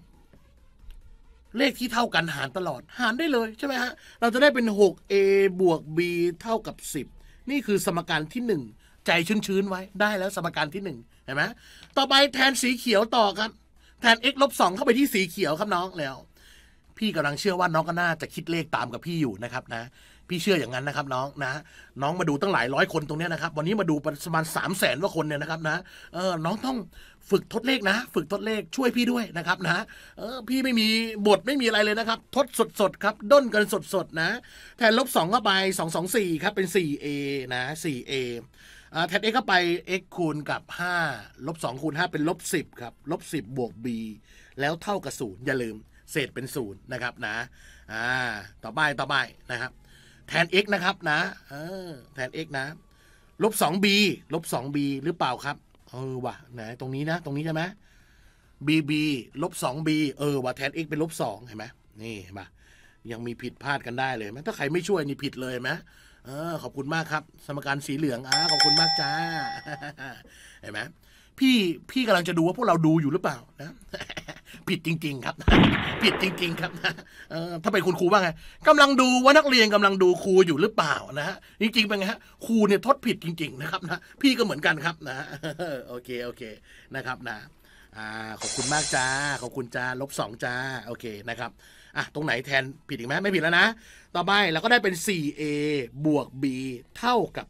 เลขที่เท่ากันหารตลอดหารได้เลยใช่ไหมฮะเราจะได้เป็น 6a บวก b เท่ากับ 10 นี่คือสมการที่ 1 ใจชื้นๆไว้ได้แล้วสมการที่ 1 เห็นไหมต่อไปแทนสีเขียวต่อครับ แทน x ลบ2เข้าไปที่สีเขียวครับน้องแล้ว พี่กำลังเชื่อว่าน้องก็น่าจะคิดเลขตามกับพี่อยู่นะครับนะพี่เชื่ออย่างนั้นนะครับน้องนะน้องมาดูตั้งหลายร้อยคนตรงนี้นะครับ วันนี้มาดู ประมาณสามแสนว่าคนเนี่ยนะครับนะเออน้องต้องฝึกทดเลขนะ ฝึกทดเลขช่วยพี่ด้วยนะครับนะเออ พี่ไม่มีบทไม่มีอะไรเลยนะครับ ทดสดสดครับ ด้นกัน สดสดนะ แทน ลบสเข้าไปสสอองงสี่ครับ เป็นสี่เอนะสี่4อแทน x เข้าไป x คูณกับ5ลบ2คูณ5เป็นลบ 10ครับลบ10บวก b แล้วเท่ากับ0อย่าลืม เศษเป็น0นะครับนะอ่าต่อไปต่อไปนะครับแทน x นะครับนะ เออแทน x นะลบสอง b ลบสอง b หรือเปล่าครับ เออว่ะไหนตรงนี้นะ ตรงนี้ใช่ไหมบีบีลบสอง b เออว่ะแทน x เป็นลบสองเห็นไหมนี่เห็นปะยังมีผิดพลาดกันได้เลยไหมถ้าใครไม่ช่วยนี่ผิดเลยไหมเออขอบคุณมากครับ สมการสีเหลืองอ่าขอบคุณมากจ้าเห็นไหมพี่พี่กำลังจะดูว่าพวกเราดูอยู่หรือเปล่านะผิดจริงๆครับผิดจริงๆ ครับนะถ้าเป็นคุณครูว่าไงกำลังดูว่านักเรียนกำลังดูครูอยู่หรือเปล่านะฮะจริงๆเป็นไงฮะครูเนี่ยทดผิดจริง ๆ นะครับนะพี่ก็เหมือนกันครับนะ โอเคโอเคนะครับนะอ่าขอบคุณมากจ้า ขอบคุณจ้าลบสองจ้า โอเคนะครับอ่ะตรงไหนแทนผิดอีกไหมไม่ผิดแล้วนะต่อไปเราก็ได้เป็น 4a บวก b เท่ากับ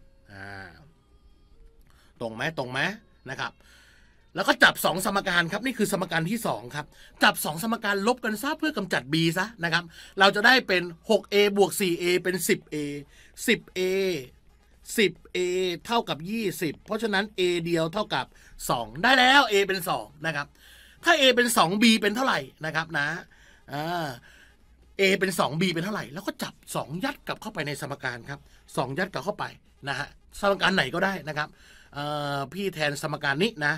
10อ่าตรงไหมตรงไหมนะครับแล้วก็จับ 2 สมการ ครับ นี่คือสมการที่2ครับจับ 2 สมการลบกันซะเพื่อกำจัด b ซะนะครับเราจะได้เป็น 6a บวก 4a เป็น 10a 10a 10a เท่ากับ 20 เพราะฉะนั้น a เดียวเท่ากับ 2 ได้แล้ว a เป็น2นะครับถ้า a เป็น 2b เป็นเท่าไหร่นะครับนะอ่า a เป็น 2b เป็นเท่าไหร่ แล้วก็จับ 2 ยัดกลับเข้าไปในสมการครับ 2 ยัดกลับเข้าไปนะฮะสมการไหนก็ได้นะครับพี่แทนสมการนี้นะ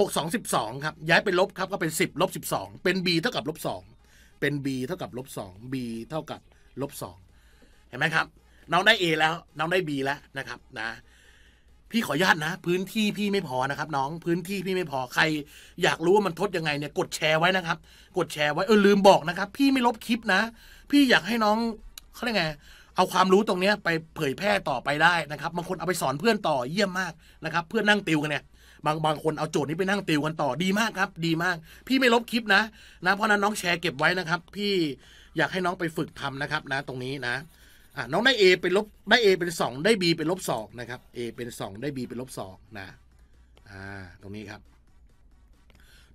หกสองสิบสองครับ ย้ายไปลบครับก็เป็นสิบลบสิบสอง เป็น b เท่ากับลบสองเป็น b เท่ากับลบสอง b เท่ากับลบสอง เห็นไหมครับ น้องได้ a แล้วน้องได้ b แล้วนะครับนะ พี่ขออนุญาตนะ พื้นที่พี่ไม่พอนะครับน้อง พื้นที่พี่ไม่พอ ใคร อยากรู้ว่ามันทดยังไงเนี่ย กดแชร์ไว้นะครับ กดแชร์ไว้ เออลืมบอกนะครับ พี่ไม่ลบคลิปนะ พี่อยากให้น้องเขาเรียกไงเอาความรู้ตรงนี้ไปเผยแพร่ต่อไปได้นะครับบางคนเอาไปสอนเพื่อนต่อเยี่ยมมากนะครับ เพื่อนนั่งติวกันเนี่ยบางบางคนเอาโจทย์นี้ไปนั่งติวกันต่อดีมากครับ ดีมาก พี่ไม่ลบคลิปนะนะเพราะนั้นน้องแชร์เก็บไว้นะครับ พี่อยากให้น้องไปฝึกทำนะครับนะ ตรงนี้นะอ่าน้องได้ A เป็นลบได้ A เป็น 2 ได้ B เป็นลบ2นะครับ A เป็น 2 ได้ B เป็นลบ2นะอ่าตรงนี้ครับ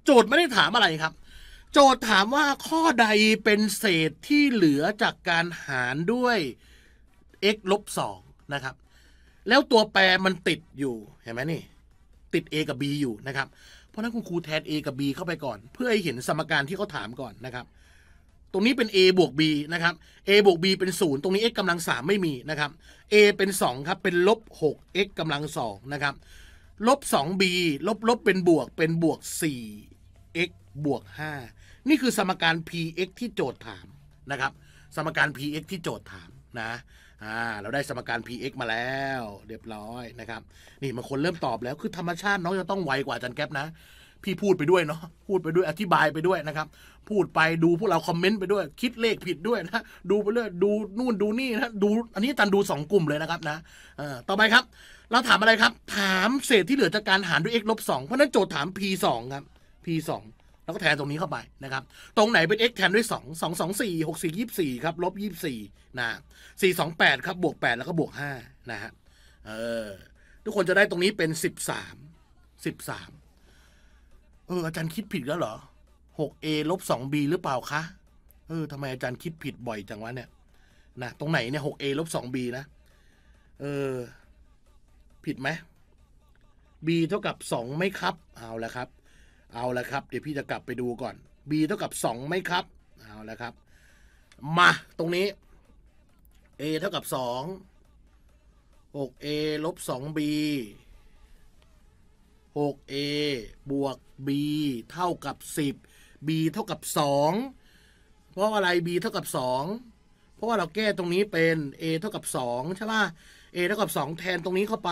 โจทย์ไม่ได้ถามอะไรครับ โจทย์ถามว่าข้อใดเป็นเศษที่เหลือจากการหารด้วย x ลบสองนะครับ แล้วตัวแปรมันติดอยู่ เห็นไหมนี่ ติด a กับ b อยู่นะครับ เพราะนั้นคุณครูแทน a กับ b เข้าไปก่อน เพื่อให้เห็นสมการที่เขาถามก่อนนะครับ ตรงนี้เป็น a บวก b นะครับ a บวก b เป็น 0 ตรงนี้ x กำลังสามไม่มีนะครับ a เป็น2ครับ เป็นลบ6 x กำลังสองนะครับ ลบ 2b ลบ ลบ เป็นบวก เป็นบวก 4x บวก5นี่คือสมการ px ที่โจทย์ถามนะครับ สมการ px ที่โจทย์ถามนะอ่าเราได้สมการ px มาแล้ว เรียบร้อยนะครับนี่มันคนเริ่มตอบแล้ว คือธรรมชาติน้องจะต้องไวกว่าจันแก๊ปนะ พี่พูดไปด้วยเนาะพูดไปด้วยอธิบายไปด้วยนะครับพูดไปดูพวกเรา คอมเมนต์ไปด้วย คิดเลขผิดด้วยนะดูไปเรื่อยดูนู่นดูนี่นะดูอันนี้จันดู 2 กลุ่มเลยนะครับนะเอ่อต่อไปครับ เราถามอะไรครับถามเศษที่เหลือจากการหารด้วย x ลบ2เพราะนั้นโจทย์ถาม p 2ครับ p 2แล้วก็แทนตรงนี้เข้าไปนะครับ ตรงไหนเป็น x แทนด้วย 2 2 2 4 6 4 24 ครับ ลบ24นะ 4 2 8 ครับ บวก 8 แล้วก็บวก 5 นะฮะ เออ ทุกคนจะได้ตรงนี้เป็น 13 13 เอออาจารย์คิดผิดแล้วเหรอ 6a ลบ 2b หรือเปล่าคะ เออทำไมอาจารย์คิดผิดบ่อยจังวะเนี่ย นะ ตรงไหนเนี่ย 6a ลบ 2b นะ เออ ผิดไหม b เท่ากับ2ไม่ครับ เอาแล้วครับเอาละครับ เดี๋ยวพี่จะกลับไปดูก่อน b เท่ากับ2ไหมครับ เอาละครับ มาตรงนี้ a เท่ากับ 2 6a ลบ 2b 6a บวก b เท่ากับ 10 b เท่ากับ 2 เพราะอะไร b เท่ากับ 2 เพราะว่าเราแก้ตรงนี้เป็น a เท่ากับ2ใช่ป่ะ a เท่ากับ 2 แทนตรงนี้เข้าไป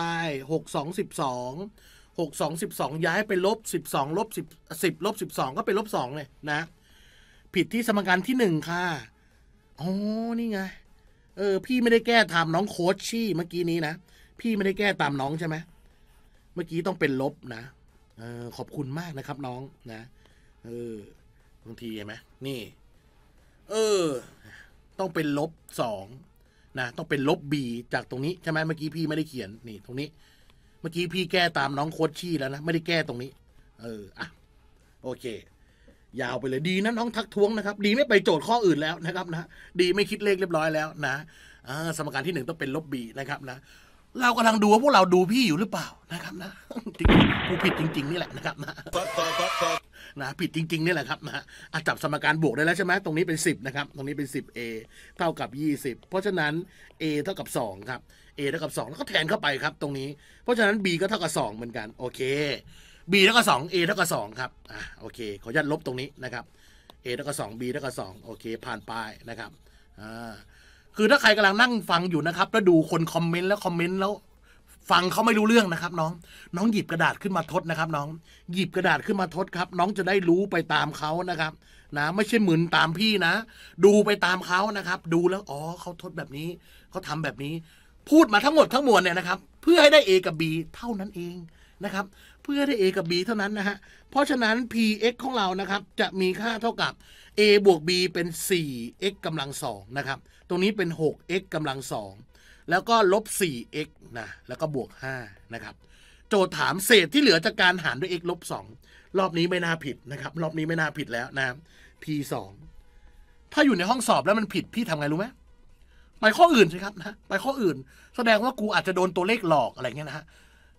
6 2 12หกสสองิบสองย้ายไปลบสสิบองลบสิบสิบลบสสิบองก็เป็นลบสองเลยนะ ผิดที่สมการที่หนึ่งค่ะอ๋อนี่ไงเออ พี่ไม่ได้แก้ตามน้องโคชชี่เมื่อกี้นี้นะ พี่ไม่ได้แก้ตามน้องใช่ไหมเมื่อกี้ต้องเป็นลบนะเออขอบคุณมากนะครับน้องนะ เออบางทีเห็นไหมนี่ เออ ต้องเป็นลบสองนะ ต้องเป็นลบบีจากตรงนี้ใช่ไหมเมื่อกี้พี่ไม่ได้เขียนนี่ ตรงนี้เมื่อกี้พี่แก้ตามน้องโคชชี่แล้วนะ ไม่ได้แก้ตรงนี้ เอออ่ะโอเคยาวไปเลยดีนะน้องทักท้วงนะครับดีไม่ไปโจทย์ข้ออื่นแล้วนะครับนะดี ไม่คิดเลขเรียบร้อยแล้วนะสมการที่หนึ่งต้องเป็นลบบีนะครับนะเรากำลังดูว่าพวกเราดูพี่อยู่หรือเปล่านะครับนะผู้ผิดจริงๆ นี่แหละนะครับนะนะผิดจริงๆนี่แหละครับนะอาจับสมการบวกได้แล้วใช่ไหมตรงนี้เป็น 10นะครับตรงนี้เป็น 10a เท่ากับ20 เพราะฉะนั้น a เท่ากับ2ครับเท่ากับ2แล้วก็แทนเข้าไปครับตรงนี้เพราะฉะนั้น b ก็เท่ากับ2เหมือนกันโอเค b เท่ากับ2 a เท่ากับ2ครับอ่ะโอเคขออนุญาตลบตรงนี้นะครับ a เท่ากับ2 b เท่ากับ2โอเคผ่านไปนะครับอ่าคือถ้าใครกำลังนั่งฟังอยู่นะครับแล้วดูคนคอมเมนต์แล้วคอมเมนต์แล้วฟังเขาไม่รู้เรื่องนะครับน้องน้องหยิบกระดาษขึ้นมาทดนะครับน้องหยิบกระดาษขึ้นมาทดครับ น้องจะได้รู้ไปตามเขานะครับนะไม่ใช่เหมือนตามพี่นะ ดูไปตามเขานะครับ ดูแล้วอ๋อเขาทดแบบนี้เขาทำแบบนี้พูดมาทั้งหมดทั้งมวลเนี่ยนะครับเพื่อให้ได้ A กับ B เท่านั้นเองนะครับเพื่อได้ A กับ B เท่านั้นนะฮะเพราะฉะนั้น px ของเรานะครับจะมีค่าเท่ากับ a บวก b เป็น 4x กำลัง2นะครับตรงนี้เป็น 6x กำลัง2แล้วก็ลบ 4x นะแล้วก็บวก5นะครับโจทย์ถามเศษที่เหลือจากการหารด้วย x ลบ 2 รอบนี้ไม่น่าผิดนะครับรอบนี้ไม่น่าผิดแล้วนะ p 2ถ้าอยู่ในห้องสอบแล้วมันผิด พี่ทำไงรู้ไหมไปข้ออื่นสิครับนะไปข้ออื่น แสดงว่ากูอาจจะโดนตัวเลขหลอกอะไรเงี้ยนะฮะ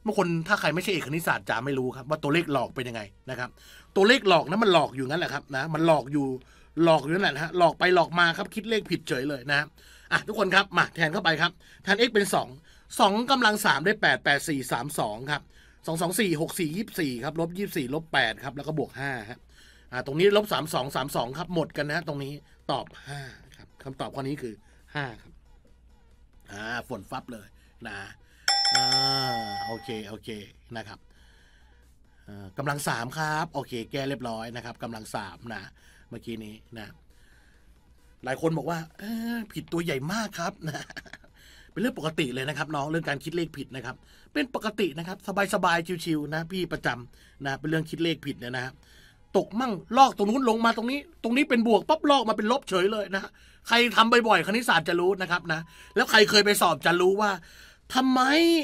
บางคนถ้าใครไม่ใช่เอกคณิตศาสตร์ จะไม่รู้ครับ ว่าตัวเลขหลอกเป็นยังไงนะครับตัวเลขหลอกนั้นมันหลอกอยู่งั้นแหละครับนะมันหลอกอยู่หลอกอยู่นั่นแหละฮะหลอกไปหลอกมาครับคิดเลขผิดเฉยเลยนะอ่ะทุกคนครับมาแทนเข้าไปครับ แทน x เป็น 2 2กำลัง 3 ได้ 8 8 4 3 2ครับ 2 2 4 6 4 24ครับลบ24ลบ8ครับแล้วก็บวก5ครับอ่าตรงนี้ลบ3 2 3 2ครับหมดกันนะตรงนี้ตอบ 5ครับคำตอบข้อนี้คือห้าครับอ่าฝนฟับเลยนะ อ่า โอเค โอเค นะครับกำลังสามครับ โอเค แก้เรียบร้อยนะครับกำลังสามนะ เมื่อกี้นี้นะ หลายคนบอกว่าผิดตัวใหญ่มากครับนะเป็นเรื่องปกติเลยนะครับน้อง เรื่องการคิดเลขผิดนะครับ เป็นปกตินะครับ สบายๆ ชิวๆนะพี่ประจำนะ เป็นเรื่องคิดเลขผิดเนี่ยนะครับ ตกมั่ง ลอกตรงนู้นลงมาตรงนี้ ตรงนี้เป็นบวกปั๊บลอกมาเป็นลบเฉยเลยนะใครทำบ่อยๆ คณิตศาสตร์จะรู้นะครับนะ แล้วใครเคยไปสอบจะรู้ว่า ทำไม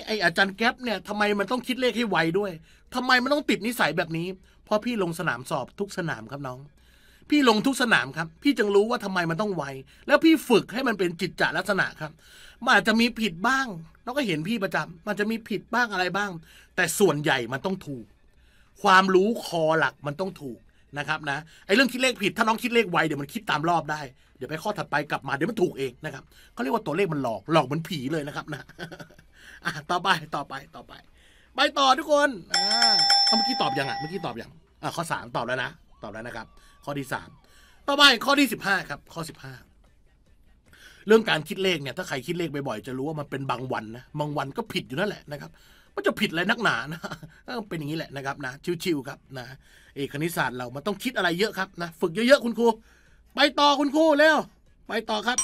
ไออาจารย์แก๊ปเนี่ยทำไมมันต้องคิดเลขให้ไวด้วย ทำไมมันต้องติดนิสัยแบบนี้ เพราะพี่ลงสนามสอบทุกสนามครับน้อง พี่ลงทุกสนามครับ พี่จึงรู้ว่าทำไมมันต้องไว แล้วพี่ฝึกให้มันเป็นจิตจลักษณะครับมันอาจจะมีผิดบ้างเราก็เห็นพี่ประจำ มันจะมีผิดบ้างอะไรบ้าง แต่ส่วนใหญ่มันต้องถูก ความรู้คอหลักมันต้องถูกนะครับนะไอ้เรื่องคิดเลขผิดถ้าน้องคิดเลขไวเดี๋ยวมันคิดตามรอบได้ เดี๋ยวไปข้อถัดไปกลับมาเดี๋ยวมันถูกเองนะครับเขาเรียกว่าตัวเลขมันหลอกหลอกเหมือนผีเลยนะครับนะต่อไปต่อไปต่อไป ไปต่อทุกคนอ่าเมื่อกี้ตอบยังอ่ะเมื่อกี้ตอบยังอ่ะข้อสามตอบแล้วนะตอบแล้วนะครับ ข้อที่สามต่อไปข้อที่สิบห้าครับข้อสิบห้าเรื่องการคิดเลขเนี่ยถ้าใครคิดเลขบ่อยๆจะรู้ว่ามันเป็นบางวันนะบางวันก็ผิดอยู่นั่นแหละนะครับมันจะผิดอะไรนักหนานะเป็นอย่างนี้แหละนะครับนะชิวๆครับนะเอกคณิตศาสตร์เรามันต้องคิดอะไรเยอะครับ นะฝึกเยอะๆคุณครูไปต่อคุณครูเร็วไปต่อครับ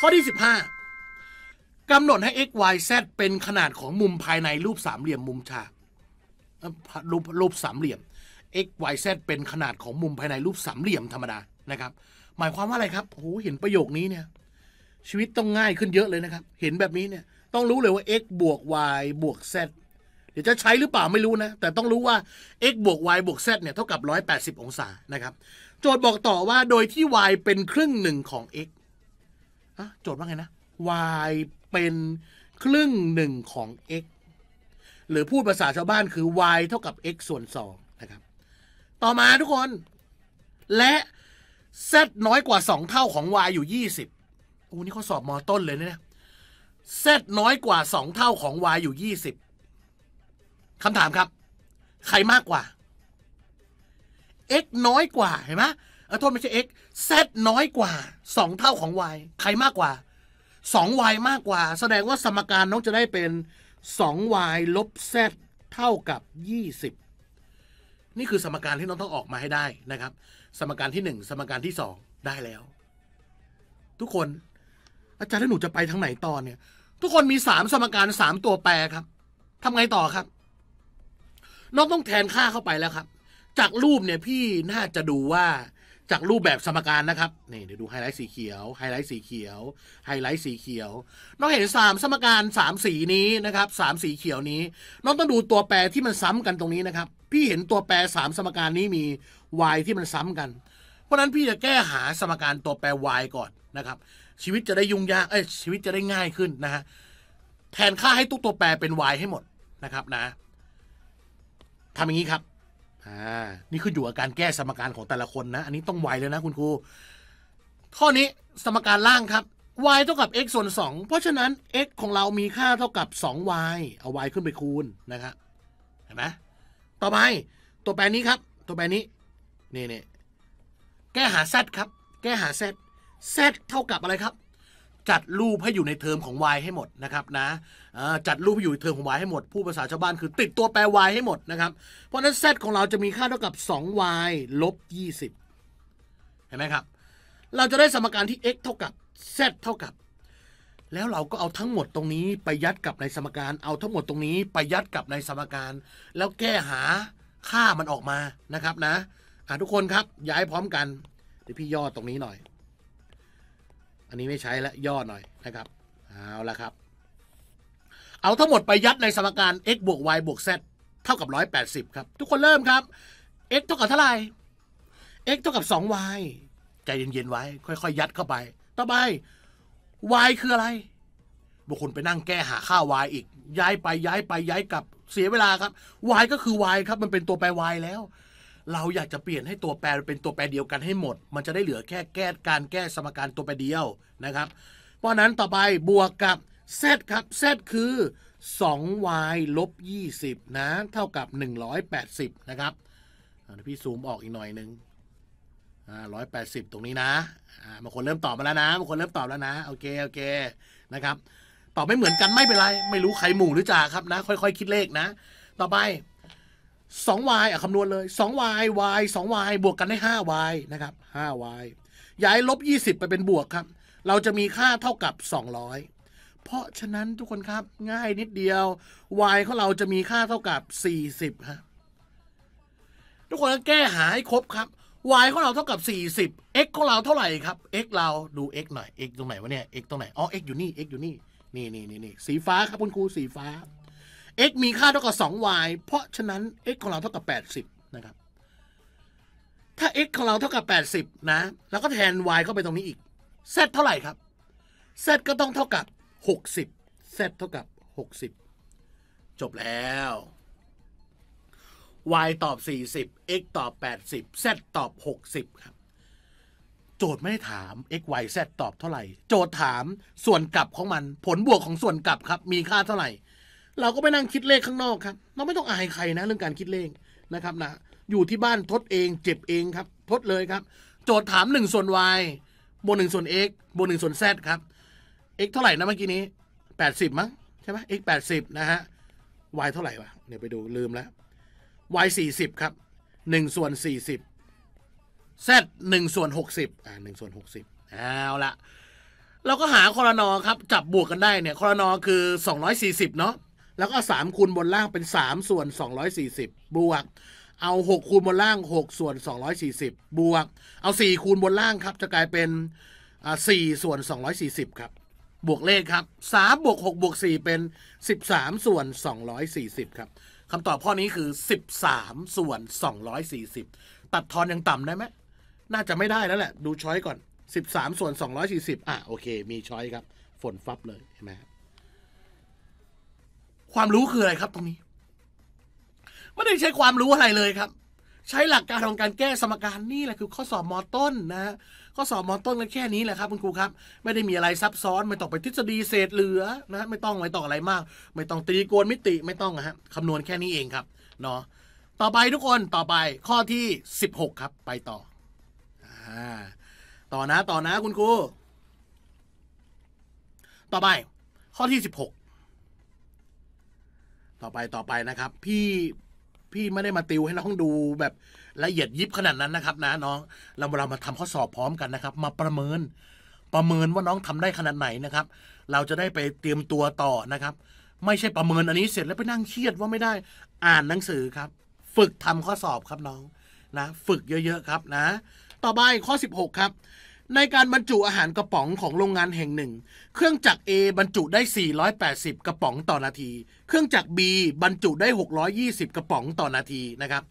ข้อที่ 15 กำหนดให้ x y z เป็นขนาดของมุมภายในรูปสามเหลี่ยมมุมฉากรูปรูปสามเหลี่ยม x y z เป็นขนาดของมุมภายในรูปสามเหลี่ยมธรรมดานะครับหมายความว่าอะไรครับโอ้เห็นประโยคนี้เนี่ยชีวิตต้องง่ายขึ้นเยอะเลยนะครับเห็นแบบนี้เนี่ยต้องรู้เลยว่า x บวก y บวก z ดี๋ยวจะใช้หรือเปล่าไม่รู้นะ แต่ต้องรู้ว่า x บวก y บวก z เนี่ยเท่ากับ 180 องศานะครับโจทย์บอกต่อว่าโดยที่ y เป็นครึ่งหนึ่งของ x อะโจทย์ว่าไงนะ y เป็นครึ่งหนึ่งของ x หรือพูดภาษาชาวบ้านคือ y เท่ากับ x ส่วน2นะครับต่อมาทุกคน และ z น้อยกว่า 2 เท่าของ y อยู่ 20โอ้นี่เขาสอบมอต้นเลยเนี่ย z น้อยกว่า 2 เท่าของ y อยู่ 20คำถามครับ ใครมากกว่า x น้อยกว่าเห็นไหมอโทษไม่ใช่ x z น้อยกว่า 2 เท่าของ y ใครมากกว่า 2y มากกว่า แสดงว่าสมการน้องจะได้เป็น 2y ลบ z เท่ากับ20 นี่คือสมการที่น้องต้องออกมาให้ได้นะครับ สมการที่ 1 สมการที่ 2 ได้แล้ว ทุกคนอาจารย์ถ้าหนูจะไปทางไหนต่อเนี่ย ทุกคนมี3สมการ3 ตัวแปรครับทำไงต่อครับน้องต้องแทนค่าเข้าไปแล้วครับ จากรูปเนี่ยพี่น่าจะดูว่าจากรูปแบบสมการนะครับนี่เดี๋ยวดูไฮไลท์สีเขียวไฮไลท์สีเขียวไฮไลท์สีเขียวน้องเห็น3สมการ3สีนี้นะครับ3สีเขียวนี้น้องต้องดูตัวแปรที่มันซ้ำกันตรงนี้นะครับ พี่เห็นตัวแปร3สมการนี้มี y ที่มันซ้ำกัน เพราะนั้นพี่จะแก้หาสมการตัวแปร y ก่อนนะครับ ชีวิตจะได้ยุ่งยากเอ้ยชีวิตจะได้ง่ายขึ้นนะฮะแทนค่าให้ทุกตัวแปรเป็น y ให้หมดนะครับ นะทำอย่างนี้ครับ อ่า นี่คืออยู่อาการแก้สมการของแต่ละคนนะ อันนี้ต้องไวเลยนะคุณครู ข้อนี้สมการล่างครับ y เท่ากับ x ส่วน 2 เพราะฉะนั้น x ของเรามีค่าเท่ากับ 2y เอา y ขึ้นไปคูณนะครับเห็นไหมต่อไปตัวแปรนี้ครับ ตัวแปรนี้นี่นี่แก้หา z ครับ แก้หา z z เท่ากับอะไรครับจัดรูปให้อยู่ในเทอมของ y ให้หมดนะครับนะจัดรูปให้อยู่ในเทอมของ y ให้หมดผู้ภาษาชาวบ้านคือติดตัวแปร y ให้หมดนะครับเพราะนั้นเซตของเราจะมีค่าเท่ากับ 2y ลบ 20 เห็นไหมครับเราจะได้สมการที่ x เท่ากับ z เท่ากับ แล้วเราก็เอาทั้งหมดตรงนี้ไปยัดกับในสมการเอาทั้งหมดตรงนี้ไปยัดกับในสมการ แล้วแก้หาค่ามันออกมานะครับนะทุกคนครับย้ายพร้อมกันเดี๋ยวพี่ย่อตรงนี้หน่อยอันนี้ไม่ใช้และย่อหน่อยนะครับเอาละครับ เอาทั้งหมดไปยัดในสมการ x บวก y บวก z เท่ากับ 180 ครับ ทุกคนเริ่มครับ x เท่ากับเท่าไหร่ x เท่ากับ 2y ใจเย็นๆไว้ ค่อยๆ ยัดเข้าไป ต่อไป y คืออะไรบางคนไปนั่งแก้หาค่า y อีก ย้ายไปย้ายไปย้ายกลับเสียเวลาครับ y ก็คือ y ครับ มันเป็นตัวแปร y แล้วเราอยากจะเปลี่ยนให้ตัวแปรเป็นตัวแปรเดียวกันให้หมด มันจะได้เหลือแค่แก้การแก้สมการตัวแปรเดียวนะครับ เพราะนั้นต่อไปบวกกับ z ครับ z คือ 2y ลบ 20 นะ เท่ากับ 180 นะครับพี่ซูมออกอีกหน่อยนึงร้อยแปดสิบตรงนี้นะบางคนเริ่มตอบมาแล้วนะ บางคนเริ่มตอบแล้วนะ โอเค โอเค นะครับ ตอบไม่เหมือนกันไม่เป็นไร ไม่รู้ใครหมู่หรือจ่าครับนะ ค่อยๆคคิดเลขนะ ต่อไป 2y อ่ะคำนวณเลย 2y y 2y บวกกันได้ 5y นะครับ 5y ย้ายลบ 20 ไปเป็นบวกครับ เราจะมีค่าเท่ากับ 200 เพราะฉะนั้นทุกคนครับง่ายนิดเดียว y ของเราจะมีค่าเท่ากับ 40ฮะทุกคนแก้หาให้ครบครับ y ของเราเท่ากับ 40 x ของเราเท่าไหร่ครับ x เราดู x หน่อย x ตรงไหนวะเนี่ย x ตรงไหน อ๋อ x อยู่นี่ x อยู่นี่ นี่นี่นี่สีฟ้าครับคุณครูสีฟ้า x มีค่าเท่ากับ 2y เพราะฉะนั้น x ของเราเท่ากับ 80 นะครับ ถ้า x ของเราเท่ากับ 80 นะเราก็แทน y เข้าไปตรงนี้อีก z เท่าไหร่ครับ z ก็ต้องเท่ากับ 60 z เท่ากับ 60 จบแล้ว y ตอบ 40 x ตอบ 80 z ตอบ 60 ครับ โจทย์ไม่ได้ถาม x y z ตอบเท่าไหร่ โจทย์ถามส่วนกลับของมัน ผลบวกของส่วนกลับครับ มีค่าเท่าไหร่เราก็ไปนั่งคิดเลขข้างนอกครับ เราไม่ต้องอายใครนะเรื่องการคิดเลขนะครับนะ อยู่ที่บ้านทดเองเจ็บเองครับทดเลยครับ โจทย์ถาม1ส่วน y บวกหนึ่งส่วน x บวกหนึ่งส่วน z ครับ x เท่าไหร่นะเมื่อกี้นี้ 80มั้งใช่ไหม x 80นะฮะ y เท่าไหร่วะเดี๋ยวไปดูลืมแล้ว y 40 ครับ1ส่วน40 z 1ส่วน60อ่า1ส่วน60เอาละเราก็หาคอรนอครับจับบวกกันได้เนี่ยคอรนอคือ 240เนาะแล้วก็สามคูณบนล่างเป็นสามส่วนสองร้อยสี่สิบบวก เอาหกคูณบนล่างหกส่วนสองร้อยสี่สิบบวก เอาสี่คูณบนล่างครับ จะกลายเป็นสี่ส่วนสองร้อยสี่สิบครับ บวกเลขครับสามบวกหกบวกสี่เป็นสิบสามส่วนสองร้อยสี่สิบครับคำตอบข้อนี้คือสิบสามส่วนสองร้อยสี่สิบตัดทอนยังต่ำได้ไหมน่าจะไม่ได้แล้วแหละดูช้อยก่อน 13ส่วน240อ่ะโอเค มีช้อยครับ ฝนฟับเลยเห็นไหมครับความรู้คืออะไรครับ ตรงนี้ ไม่ได้ใช้ความรู้อะไรเลยครับ ใช้หลักการของการแก้สมการนี่แหละคือ ข้อสอบมอต้น นะฮะข้อสอบมอต้นก็แค่นี้แหละครับ คุณครูครับ ไม่ได้มีอะไรซับซ้อนไม่ต้องไปทฤษฎีเศษเหลือ นะ ไม่ต้องไม่ต้องอะไรมาก ไม่ต้องตรีโกณมิติ ไม่ต้องนะฮะคำนวณแค่นี้เองครับเนาะต่อไปทุกคนต่อไปข้อที่16ครับ ไปต่ออต่อนะ ต่อนะคุณครูต่อไป ข้อที่16ต่อไปต่อไปนะครับพี่พี่ไม่ได้มาติวให้น้องดูแบบละเอียดยิบขนาดนั้นนะครับ นะน้อง เราเรามาทำข้อสอบพร้อมกันนะครับ มาประเมิน ประเมินว่าน้องทำได้ขนาดไหนนะครับ เราจะได้ไปเตรียมตัวต่อนะครับ ไม่ใช่ประเมินอันนี้เสร็จแล้วไปนั่งเครียดว่าไม่ได้อ่านหนังสือครับ ฝึกทำข้อสอบครับน้องนะ ฝึกเยอะ ๆ ครับนะ ต่อไปข้อ 16 ครับในการบรรจุอาหารกระป๋องของโรงงานแห่งหนึ่ง เครื่องจักร A บรรจุได้ 480 กระป๋องต่อนาที เครื่องจักร B บรรจุได้ 620 กระป๋องต่อนาที นะครับ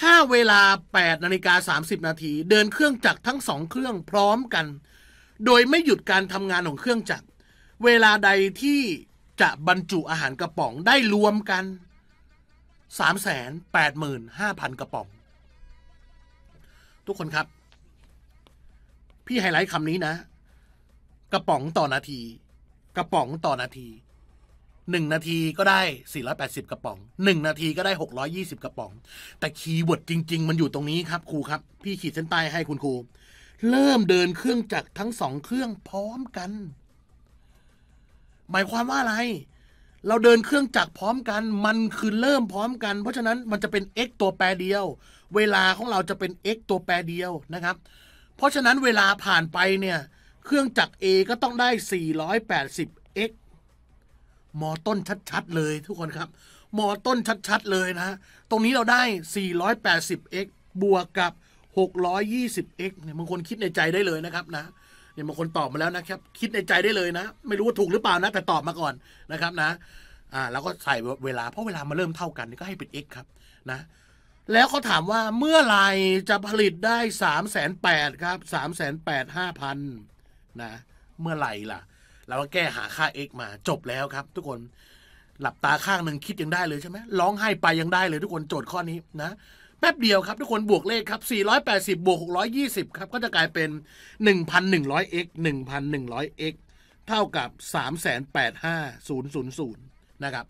ถ้าเวลา 8 นาฬิกา 30 นาที เดินเครื่องจักรทั้งสองเครื่องพร้อมกัน โดยไม่หยุดการทำงานของเครื่องจักร เวลาใดที่จะบรรจุอาหารกระป๋องได้รวมกัน 3 8 5 0 0 0 กระป๋อง ทุกคนครับพี่ไฮไลท์คำนี้นะ กระป๋องต่อนาที กระป๋องต่อนาทีหนึ่งนาทีก็ได้4ิบกระป๋องหนึ่งนาทีก็ได้หกร้อยี่สิบกระป๋อง แต่คีย์เวิร์ดจริง ๆ มันอยู่ตรงนี้ครับครูครับ พี่ขีดเส้นใต้ให้คุณครูเริ่มเดินเครื่องจักรทั้งสองเครื่องพร้อมกัน หมายความว่าอะไร เราเดินเครื่องจักรพร้อมกัน มันคือเริ่มพร้อมกัน เพราะฉะนั้นมันจะเป็น x ตัวแปรเดียว เวลาของเราจะเป็น x ตัวแปรเดียวนะครับเพราะฉะนั้นเวลาผ่านไปเนี่ยเครื่องจักร A ก็ต้องได้ 480x หมอต้นชัดๆ เลยทุกคนครับ หมอต้นชัดๆเลยนะตรงนี้เราได้ 480x บวกกับ 620x เนี่ยบางคนคิดในใจได้เลยนะครับนะเนี่ยบางคนตอบมาแล้วนะครับ คิดในใจได้เลยนะ ไม่รู้ว่าถูกหรือเปล่านะ แต่ตอบมาก่อนนะครับนะอ่าเราก็ใส่เวลาเพราะเวลามาเริ่มเท่ากัน ก็ให้เป็น x ครับนะแล้วเขาถามว่าเมื่อไรจะผลิตได้สามแสนแปดครับสามแสนแปดห้าพันนะ เมื่อไหร่ล่ะ เราก็แก้หาค่า x มาจบแล้วครับทุกคน หลับตาข้างหนึ่งคิดยังได้เลยใช่ไหมร้องไห้ไปยังได้เลยทุกคนโจทย์ข้อนี้นะ แป๊บเดียวครับ ทุกคนบวกเลขครับ480บวก620 ครับ ก็จะกลายเป็น 1,100x 1,100x เท่ากับ 3,850,000นะครับ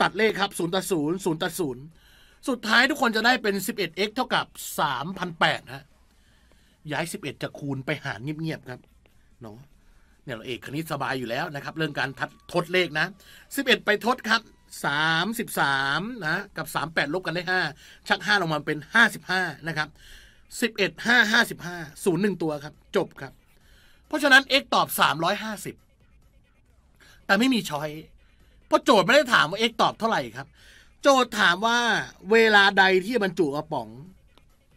ตัดเลขครับ0ตัด0 0ตัด0สุดท้ายทุกคนจะได้เป็น 11x เท่ากับ3,800ฮะย้าย 11จากคูณไปหารเงียบๆ ครับ เนาะเนี่ย เราเอกคณิตสบายอยู่แล้วนะครับ เรื่องการทัดทดเลขนะ 11 ไปทดครับ33นะ กับ 38 ลบกันได้ 5 ชัก 5 ลงมาเป็น 55 นะครับ 11 5 55 0 1 ตัวครับ จบครับ เพราะฉะนั้น x ตอบ 350 แต่ไม่มีช้อย เพราะโจทย์ไม่ได้ถามว่า x ตอบเท่าไหร่ครับโจทย์ถามว่าเวลาใดที่บรรจุกระป๋อง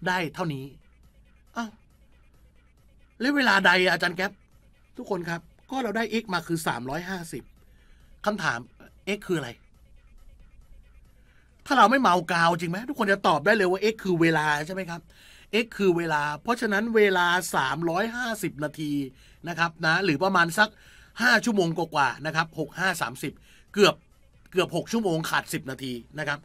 ได้เท่านี้อ้าวแล้วเวลาใดอาจารย์แก๊ปทุกคนครับ ก็เราได้ x มาคือ 350ค้าถาม x คืออะไร ถ้าเราไม่เมากาวจริงไหมทุกคนจะตอบได้เลยว่า x คือเวลาใช่ไหมครับ x คือเวลา เพราะฉะนั้นเวลา 350 นาทีนะครับนะหรือประมาณสัก 5 ชั่วโมงกว่าๆนะครับ6530 เกือบเกือบ 6 ชั่วโมงขาด 10 นาทีนะครับ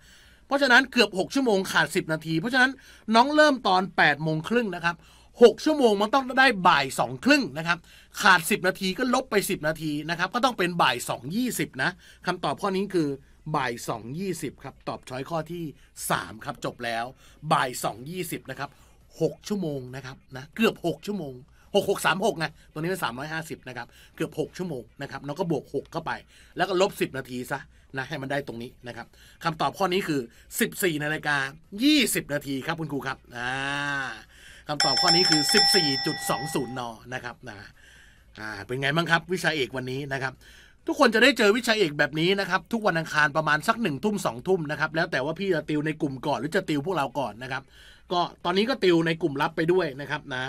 เพราะฉะนั้นเกือบ 6 ชั่วโมงขาด 10 นาที เพราะฉะนั้นน้องเริ่มตอน8 โมงครึ่งนะครับ6ชั่วโมงมันต้องได้บ่ายสองครึ่งนะครับ ขาด 10 นาทีก็ลบไป 10 นาทีนะครับ ก็ต้องเป็นบ่าย2 20นะคำตอบข้อนี้คือบ่าย2 20ครับ ตอบช้อยข้อที่ 3 ครับ จบแล้วบ่าย2 20นะครับ6ชั่วโมงนะครับนะเกือบ 6 ชั่วโมง 6 6 3 6ไงตัวนี้เป็น350นะครับ เกือบ6ชั่วโมงนะครับเราก็บวก 6 เข้าไป แล้วก็ลบ 10 นาทีซะนะให้มันได้ตรงนี้นะครับคำตอบข้อนี้คือ 14นาฬิกา20 นาทีครับคุณครูครับคำตอบข้อนี้คือ 14.20นนะครับนะเป็นไงบ้างครับวิชาเอกวันนี้นะครับ ทุกคนจะได้เจอวิชาเอกแบบนี้นะครับ ทุกวันอังคารประมาณสักหนึ่งทุ่มสองทุ่มนะครับแล้วแต่ว่าพี่จะติวในกลุ่มก่อนหรือจะติวพวกเราก่อนนะครับ ก็ตอนนี้ก็ติวในกลุ่มลับไปด้วยนะครับนะ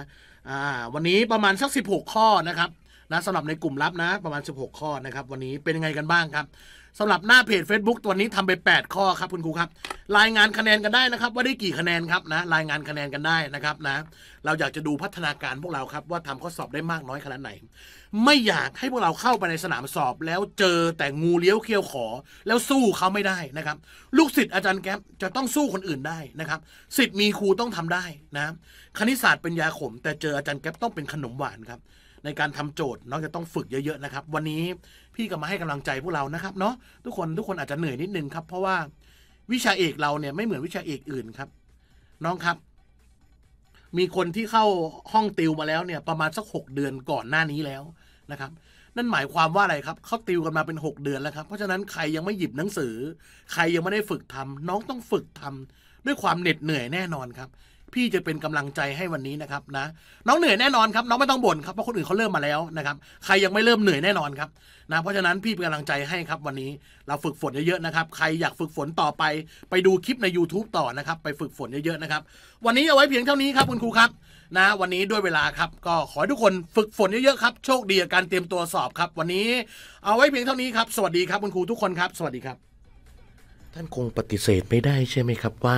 วันนี้ประมาณสัก 16 ข้อนะครับนะสำหรับในกลุ่มลับนะ ประมาณ 16 ข้อนะครับ วันนี้เป็นยังไงกันบ้างครับสำหรับหน้าเพจ Facebook ตัวนี้ทำไป 8 ข้อครับคุณครูครับรายงานคะแนนกันได้นะครับ ว่าได้กี่คะแนนครับนะรายงานคะแนนกันได้นะครับนะเราอยากจะดูพัฒนาการพวกเราครับว่าทำข้อสอบได้มากน้อยขนาดไหน ไม่อยากให้พวกเราเข้าไปในสนามสอบ แล้วเจอแต่งูเลี้ยวเคี้ยวขอแล้วสู้เขาไม่ได้นะครับลูกศิษย์อาจารย์แก๊ปจะต้องสู้คนอื่นได้นะครับศิษย์มีครูต้องทำได้นะคณิตศาสตร์เป็นยาขม แต่เจออาจารย์แก๊ปต้องเป็นขนมหวานครับในการทำโจทย์น้องจะต้องฝึกเยอะ ๆ นะครับ วันนี้พี่ก็มาให้กำลังใจพวกเรานะครับเนาะทุกคนทุกคนอาจจะเหนื่อยนิดนึงครับ เพราะว่าวิชาเอกเราเนี่ยไม่เหมือนวิชาเอกอื่นครับ น้องครับ มีคนที่เข้าห้องติวมาแล้วเนี่ยประมาณสักหกเดือนก่อนหน้านี้แล้วนะครับ นั่นหมายความว่าอะไรครับเขาติวกันมาเป็น 6 เดือนแล้วครับเพราะฉะนั้นใครยังไม่หยิบหนังสือ ใครยังไม่ได้ฝึกทำ น้องต้องฝึกทำ ด้วยความเหน็ดเหนื่อยแน่นอนครับพี่จะเป็น กำลังใจให้วันนี้นะครับนะน้องเหนื่อยแน่นอนครับน้องไม่ต้องบ่นครับเพราะคนอื่นเขาเริ่มมาแล้วนะครับใครยังไม่เริ่มเหนื่อยแน่นอนครับนะเพราะฉะนั้นพี่เป็นกำลังใจให้ครับวันนี้เราฝึกฝนเยอะๆนะครับ ใครอยากฝึกฝนต่อไป ไปดูคลิปใน YouTube ต่อนะครับ ไปฝึกฝนเยอะๆนะครับวันนี้เอาไว้เพียงเท่านี้ครับคุณครูครับนะวันนี้ด้วยเวลาครับก็ขอทุกคนฝึกฝนเยอะๆครับโชคดีกับการเตรียมตัวสอบครับวันนี้เอาไว้เพียงเท่านี้ครับสวัสดีครับ คุณครูทุกคนครับ สวัสดีครับ ท่านคงปฏิเสธไม่ได้ใช่ไหมครับว่า